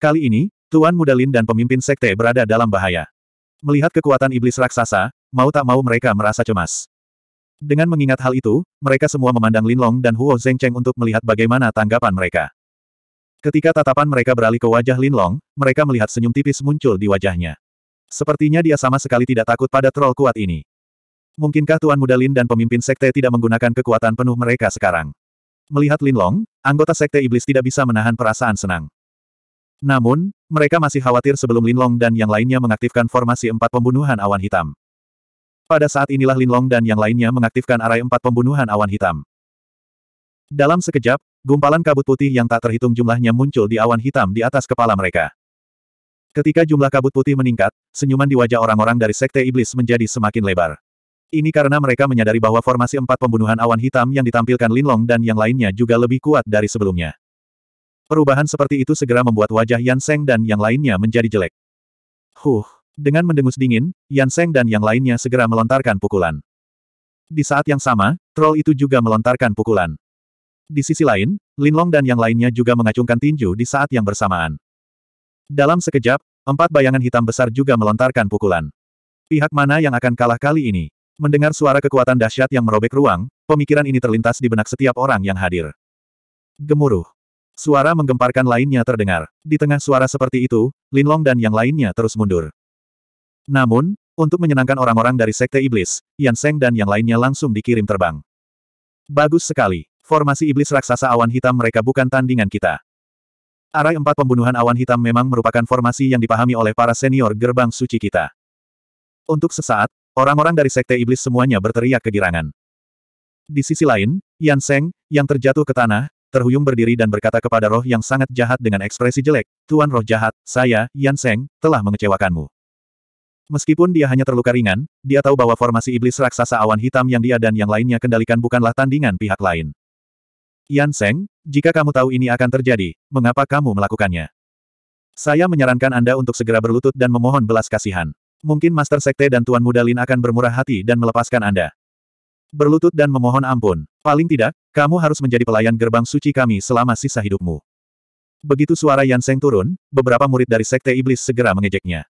Speaker 1: Kali ini, Tuan Muda Lin dan pemimpin sekte berada dalam bahaya. Melihat kekuatan iblis raksasa, mau tak mau mereka merasa cemas. Dengan mengingat hal itu, mereka semua memandang Lin Long dan Huo Zhengcheng untuk melihat bagaimana tanggapan mereka. Ketika tatapan mereka beralih ke wajah Lin Long, mereka melihat senyum tipis muncul di wajahnya. Sepertinya dia sama sekali tidak takut pada troll kuat ini. Mungkinkah Tuan Muda Lin dan pemimpin sekte tidak menggunakan kekuatan penuh mereka sekarang? Melihat Lin Long, anggota sekte iblis tidak bisa menahan perasaan senang. Namun, mereka masih khawatir sebelum Linlong dan yang lainnya mengaktifkan formasi empat pembunuhan awan hitam. Pada saat inilah Linlong dan yang lainnya mengaktifkan arai empat pembunuhan awan hitam. Dalam sekejap, gumpalan kabut putih yang tak terhitung jumlahnya muncul di awan hitam di atas kepala mereka. Ketika jumlah kabut putih meningkat, senyuman di wajah orang-orang dari Sekte Iblis menjadi semakin lebar. Ini karena mereka menyadari bahwa formasi empat pembunuhan awan hitam yang ditampilkan Linlong dan yang lainnya juga lebih kuat dari sebelumnya. Perubahan seperti itu segera membuat wajah Yan Seng dan yang lainnya menjadi jelek. Huh, dengan mendengus dingin, Yan Seng dan yang lainnya segera melontarkan pukulan. Di saat yang sama, troll itu juga melontarkan pukulan. Di sisi lain, Linlong dan yang lainnya juga mengacungkan tinju di saat yang bersamaan. Dalam sekejap, empat bayangan hitam besar juga melontarkan pukulan. Pihak mana yang akan kalah kali ini? Mendengar suara kekuatan dahsyat yang merobek ruang, pemikiran ini terlintas di benak setiap orang yang hadir. Gemuruh. Suara menggemparkan lainnya terdengar. Di tengah suara seperti itu, Linlong dan yang lainnya terus mundur. Namun, untuk menyenangkan orang-orang dari Sekte Iblis, Yan Seng dan yang lainnya langsung dikirim terbang. Bagus sekali. Formasi Iblis Raksasa Awan Hitam mereka bukan tandingan kita. Arai empat pembunuhan awan hitam memang merupakan formasi yang dipahami oleh para senior gerbang suci kita. Untuk sesaat, orang-orang dari Sekte Iblis semuanya berteriak kegirangan. Di sisi lain, Yan Seng, yang terjatuh ke tanah, terhuyung berdiri dan berkata kepada roh yang sangat jahat dengan ekspresi jelek, Tuan roh jahat, saya, Yan Seng, telah mengecewakanmu. Meskipun dia hanya terluka ringan, dia tahu bahwa formasi iblis raksasa awan hitam yang dia dan yang lainnya kendalikan bukanlah tandingan pihak lain. Yan Seng, jika kamu tahu ini akan terjadi, mengapa kamu melakukannya? Saya menyarankan Anda untuk segera berlutut dan memohon belas kasihan. Mungkin Master Sekte dan Tuan Mudalin akan bermurah hati dan melepaskan Anda. Berlutut dan memohon ampun. Paling tidak, kamu harus menjadi pelayan gerbang suci kami selama sisa hidupmu. Begitu suara Yanseng turun, beberapa murid dari Sekte Iblis segera mengejeknya.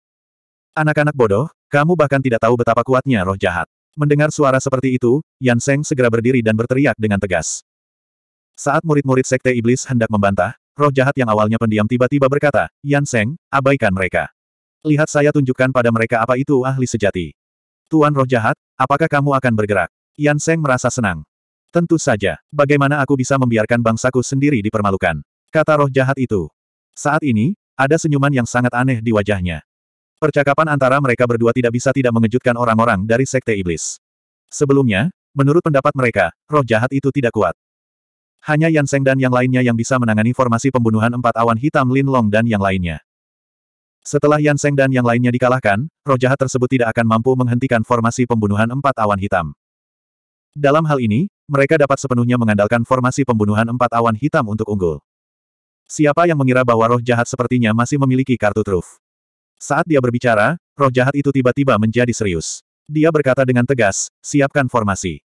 Speaker 1: Anak-anak bodoh, kamu bahkan tidak tahu betapa kuatnya roh jahat. Mendengar suara seperti itu, Yanseng segera berdiri dan berteriak dengan tegas. Saat murid-murid Sekte Iblis hendak membantah, roh jahat yang awalnya pendiam tiba-tiba berkata, Yanseng, abaikan mereka. Lihat saya tunjukkan pada mereka apa itu ahli sejati. Tuan roh jahat, apakah kamu akan bergerak? Yan Seng merasa senang. Tentu saja, bagaimana aku bisa membiarkan bangsaku sendiri dipermalukan? Kata roh jahat itu. Saat ini, ada senyuman yang sangat aneh di wajahnya. Percakapan antara mereka berdua tidak bisa tidak mengejutkan orang-orang dari Sekte Iblis. Sebelumnya, menurut pendapat mereka, roh jahat itu tidak kuat. Hanya Yan Seng dan yang lainnya yang bisa menangani formasi pembunuhan empat awan hitam Lin Long dan yang lainnya. Setelah Yan Seng dan yang lainnya dikalahkan, roh jahat tersebut tidak akan mampu menghentikan formasi pembunuhan empat awan hitam. Dalam hal ini, mereka dapat sepenuhnya mengandalkan formasi pembunuhan empat awan hitam untuk unggul. Siapa yang mengira bahwa roh jahat sepertinya masih memiliki kartu truf? Saat dia berbicara, roh jahat itu tiba-tiba menjadi serius. Dia berkata dengan tegas, siapkan formasi.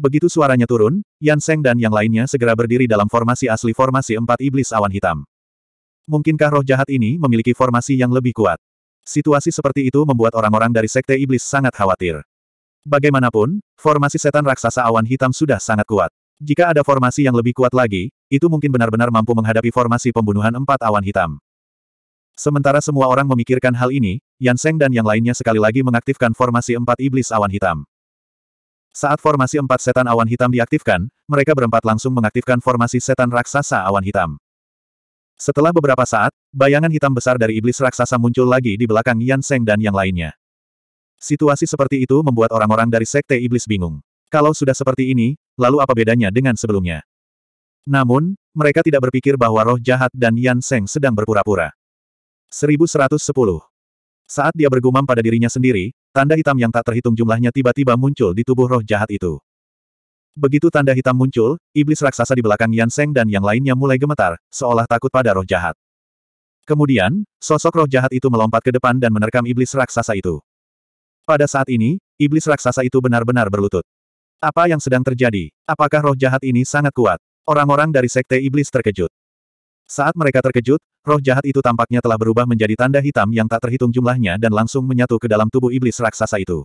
Speaker 1: Begitu suaranya turun, Yan Seng dan yang lainnya segera berdiri dalam formasi asli formasi empat iblis awan hitam. Mungkinkah roh jahat ini memiliki formasi yang lebih kuat? Situasi seperti itu membuat orang-orang dari Sekte Iblis sangat khawatir. Bagaimanapun, formasi setan raksasa awan hitam sudah sangat kuat. Jika ada formasi yang lebih kuat lagi, itu mungkin benar-benar mampu menghadapi formasi pembunuhan empat awan hitam. Sementara semua orang memikirkan hal ini, Yan Seng dan yang lainnya sekali lagi mengaktifkan formasi empat iblis awan hitam. Saat formasi empat setan awan hitam diaktifkan, mereka berempat langsung mengaktifkan formasi setan raksasa awan hitam. Setelah beberapa saat, bayangan hitam besar dari iblis raksasa muncul lagi di belakang Yan Seng dan yang lainnya. Situasi seperti itu membuat orang-orang dari Sekte Iblis bingung. Kalau sudah seperti ini, lalu apa bedanya dengan sebelumnya? Namun, mereka tidak berpikir bahwa roh jahat dan Yan Seng sedang berpura-pura. 1110. Saat dia bergumam pada dirinya sendiri, tanda hitam yang tak terhitung jumlahnya tiba-tiba muncul di tubuh roh jahat itu. Begitu tanda hitam muncul, iblis raksasa di belakang Yan Seng dan yang lainnya mulai gemetar, seolah takut pada roh jahat. Kemudian, sosok roh jahat itu melompat ke depan dan menerkam iblis raksasa itu. Pada saat ini, iblis raksasa itu benar-benar berlutut. Apa yang sedang terjadi? Apakah roh jahat ini sangat kuat? Orang-orang dari sekte iblis terkejut. Saat mereka terkejut, roh jahat itu tampaknya telah berubah menjadi tanda hitam yang tak terhitung jumlahnya dan langsung menyatu ke dalam tubuh iblis raksasa itu.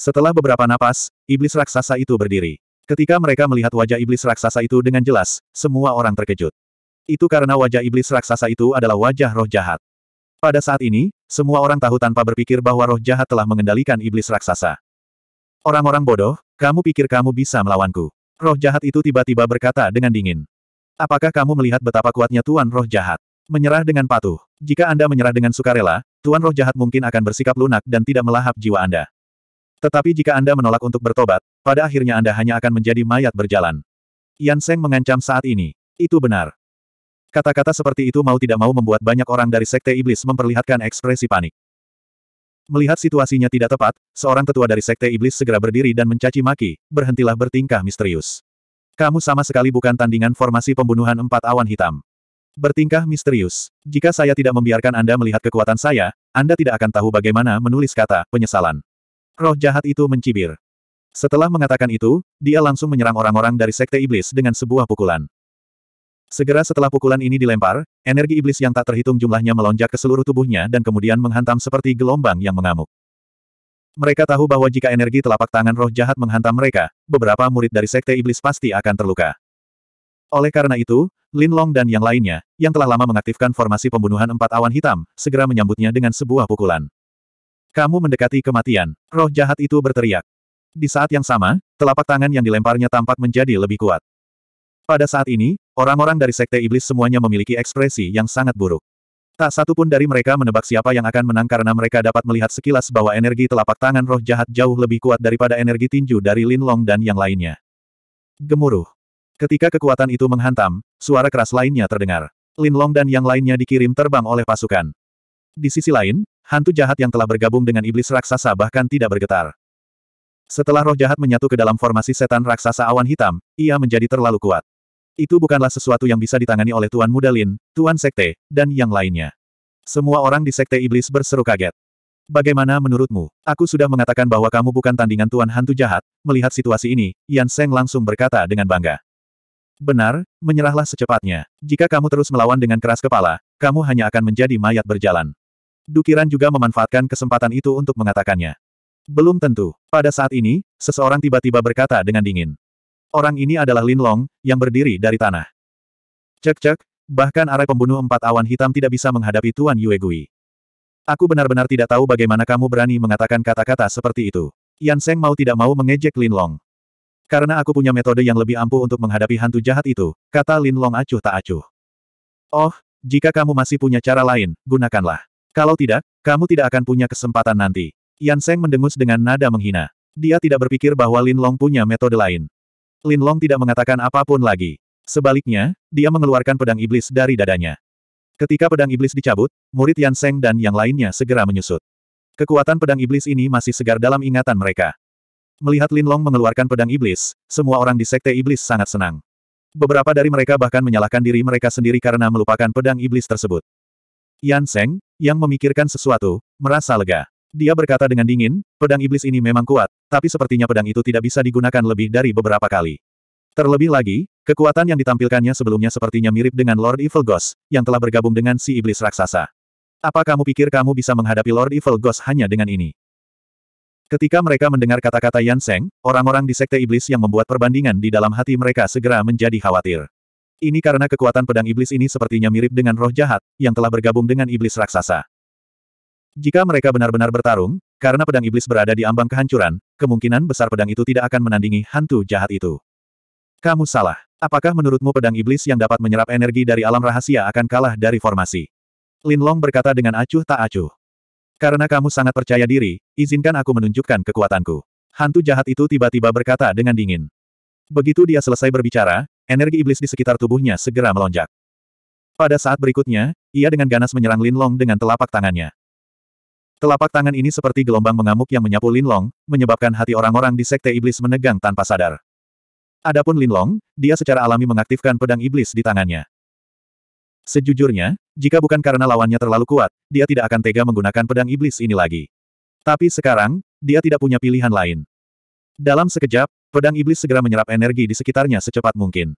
Speaker 1: Setelah beberapa napas, iblis raksasa itu berdiri. Ketika mereka melihat wajah iblis raksasa itu dengan jelas, semua orang terkejut. Itu karena wajah iblis raksasa itu adalah wajah roh jahat. Pada saat ini, semua orang tahu tanpa berpikir bahwa roh jahat telah mengendalikan iblis raksasa. Orang-orang bodoh, kamu pikir kamu bisa melawanku. Roh jahat itu tiba-tiba berkata dengan dingin. Apakah kamu melihat betapa kuatnya Tuan Roh Jahat? Menyerah dengan patuh. Jika Anda menyerah dengan sukarela, Tuan Roh Jahat mungkin akan bersikap lunak dan tidak melahap jiwa Anda. Tetapi jika Anda menolak untuk bertobat, pada akhirnya Anda hanya akan menjadi mayat berjalan. Yan Seng mengancam saat ini. Itu benar. Kata-kata seperti itu mau tidak mau membuat banyak orang dari Sekte Iblis memperlihatkan ekspresi panik. Melihat situasinya tidak tepat, seorang tetua dari Sekte Iblis segera berdiri dan mencaci maki, berhentilah bertingkah misterius. Kamu sama sekali bukan tandingan formasi pembunuhan empat awan hitam. Bertingkah misterius. Jika saya tidak membiarkan Anda melihat kekuatan saya, Anda tidak akan tahu bagaimana menulis kata penyesalan. Roh jahat itu mencibir. Setelah mengatakan itu, dia langsung menyerang orang-orang dari Sekte Iblis dengan sebuah pukulan. Segera setelah pukulan ini dilempar, energi iblis yang tak terhitung jumlahnya melonjak ke seluruh tubuhnya dan kemudian menghantam seperti gelombang yang mengamuk. Mereka tahu bahwa jika energi telapak tangan roh jahat menghantam mereka, beberapa murid dari sekte iblis pasti akan terluka. Oleh karena itu, Lin Long dan yang lainnya, yang telah lama mengaktifkan formasi pembunuhan empat awan hitam, segera menyambutnya dengan sebuah pukulan. Kamu mendekati kematian, roh jahat itu berteriak. Di saat yang sama, telapak tangan yang dilemparnya tampak menjadi lebih kuat. Pada saat ini, Orang-orang dari Sekte Iblis semuanya memiliki ekspresi yang sangat buruk. Tak satu pun dari mereka menebak siapa yang akan menang karena mereka dapat melihat sekilas bahwa energi telapak tangan roh jahat jauh lebih kuat daripada energi tinju dari Lin Long dan yang lainnya. Gemuruh. Ketika kekuatan itu menghantam, suara keras lainnya terdengar. Lin Long dan yang lainnya dikirim terbang oleh pasukan. Di sisi lain, hantu jahat yang telah bergabung dengan iblis raksasa bahkan tidak bergetar. Setelah roh jahat menyatu ke dalam formasi setan raksasa awan hitam, ia menjadi terlalu kuat. Itu bukanlah sesuatu yang bisa ditangani oleh Tuan Mudalin, Tuan Sekte, dan yang lainnya. Semua orang di Sekte Iblis berseru kaget. Bagaimana menurutmu? Aku sudah mengatakan bahwa kamu bukan tandingan Tuan Hantu Jahat, melihat situasi ini, Yan Seng langsung berkata dengan bangga. Benar, menyerahlah secepatnya. Jika kamu terus melawan dengan keras kepala, kamu hanya akan menjadi mayat berjalan. Dukiran juga memanfaatkan kesempatan itu untuk mengatakannya. Belum tentu. Pada saat ini, seseorang tiba-tiba berkata dengan dingin. Orang ini adalah Lin Long, yang berdiri dari tanah. Cek-cek, bahkan arah pembunuh empat awan hitam tidak bisa menghadapi Tuan Yue Gui. Aku benar-benar tidak tahu bagaimana kamu berani mengatakan kata-kata seperti itu. Yan Seng mau tidak mau mengejek Lin Long. Karena aku punya metode yang lebih ampuh untuk menghadapi hantu jahat itu, kata Lin Long acuh tak acuh. Oh, jika kamu masih punya cara lain, gunakanlah. Kalau tidak, kamu tidak akan punya kesempatan nanti. Yan Seng mendengus dengan nada menghina. Dia tidak berpikir bahwa Lin Long punya metode lain. Lin Long tidak mengatakan apapun lagi. Sebaliknya, dia mengeluarkan pedang iblis dari dadanya. Ketika pedang iblis dicabut, murid Yan Seng dan yang lainnya segera menyusut. Kekuatan pedang iblis ini masih segar dalam ingatan mereka. Melihat Lin Long mengeluarkan pedang iblis, semua orang di sekte iblis sangat senang. Beberapa dari mereka bahkan menyalahkan diri mereka sendiri karena melupakan pedang iblis tersebut. Yan Seng, yang memikirkan sesuatu, merasa lega. Dia berkata dengan dingin, pedang iblis ini memang kuat, tapi sepertinya pedang itu tidak bisa digunakan lebih dari beberapa kali. Terlebih lagi, kekuatan yang ditampilkannya sebelumnya sepertinya mirip dengan Lord Evil Ghost, yang telah bergabung dengan si iblis raksasa. Apa kamu pikir kamu bisa menghadapi Lord Evil Ghost hanya dengan ini? Ketika mereka mendengar kata-kata Yan Seng, orang-orang di sekte iblis yang membuat perbandingan di dalam hati mereka segera menjadi khawatir. Ini karena kekuatan pedang iblis ini sepertinya mirip dengan roh jahat, yang telah bergabung dengan iblis raksasa. Jika mereka benar-benar bertarung, karena pedang iblis berada di ambang kehancuran, kemungkinan besar pedang itu tidak akan menandingi hantu jahat itu. Kamu salah. Apakah menurutmu pedang iblis yang dapat menyerap energi dari alam rahasia akan kalah dari formasi? Lin Long berkata dengan acuh tak acuh. Karena kamu sangat percaya diri, izinkan aku menunjukkan kekuatanku. Hantu jahat itu tiba-tiba berkata dengan dingin. Begitu dia selesai berbicara, energi iblis di sekitar tubuhnya segera melonjak. Pada saat berikutnya, ia dengan ganas menyerang Lin Long dengan telapak tangannya. Telapak tangan ini seperti gelombang mengamuk yang menyapu Lin Long, menyebabkan hati orang-orang di sekte iblis menegang tanpa sadar. Adapun Lin Long, dia secara alami mengaktifkan pedang iblis di tangannya. Sejujurnya, jika bukan karena lawannya terlalu kuat, dia tidak akan tega menggunakan pedang iblis ini lagi. Tapi sekarang, dia tidak punya pilihan lain. Dalam sekejap, pedang iblis segera menyerap energi di sekitarnya secepat mungkin.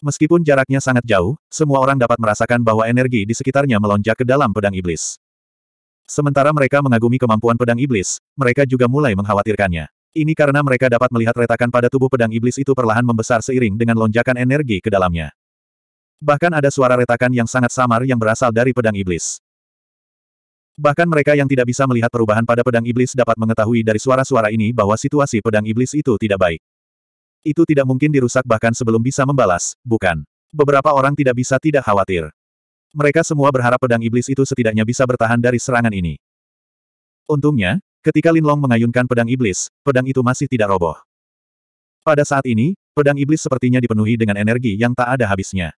Speaker 1: Meskipun jaraknya sangat jauh, semua orang dapat merasakan bahwa energi di sekitarnya melonjak ke dalam pedang iblis. Sementara mereka mengagumi kemampuan pedang iblis, mereka juga mulai mengkhawatirkannya. Ini karena mereka dapat melihat retakan pada tubuh pedang iblis itu perlahan membesar seiring dengan lonjakan energi ke dalamnya. Bahkan ada suara retakan yang sangat samar yang berasal dari pedang iblis. Bahkan mereka yang tidak bisa melihat perubahan pada pedang iblis dapat mengetahui dari suara-suara ini bahwa situasi pedang iblis itu tidak baik. Itu tidak mungkin dirusak bahkan sebelum bisa membalas, bukan? Beberapa orang tidak bisa tidak khawatir. Mereka semua berharap pedang iblis itu setidaknya bisa bertahan dari serangan ini. Untungnya, ketika Linlong mengayunkan pedang iblis, pedang itu masih tidak roboh. Pada saat ini, pedang iblis sepertinya dipenuhi dengan energi yang tak ada habisnya.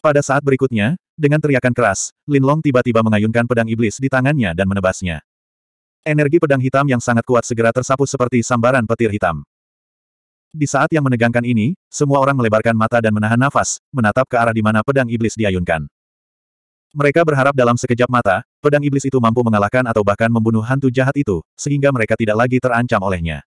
Speaker 1: Pada saat berikutnya, dengan teriakan keras, Linlong tiba-tiba mengayunkan pedang iblis di tangannya dan menebasnya. Energi pedang hitam yang sangat kuat segera tersapu seperti sambaran petir hitam. Di saat yang menegangkan ini, semua orang melebarkan mata dan menahan nafas, menatap ke arah di mana pedang iblis diayunkan. Mereka berharap dalam sekejap mata, pedang iblis itu mampu mengalahkan atau bahkan membunuh hantu jahat itu, sehingga mereka tidak lagi terancam olehnya.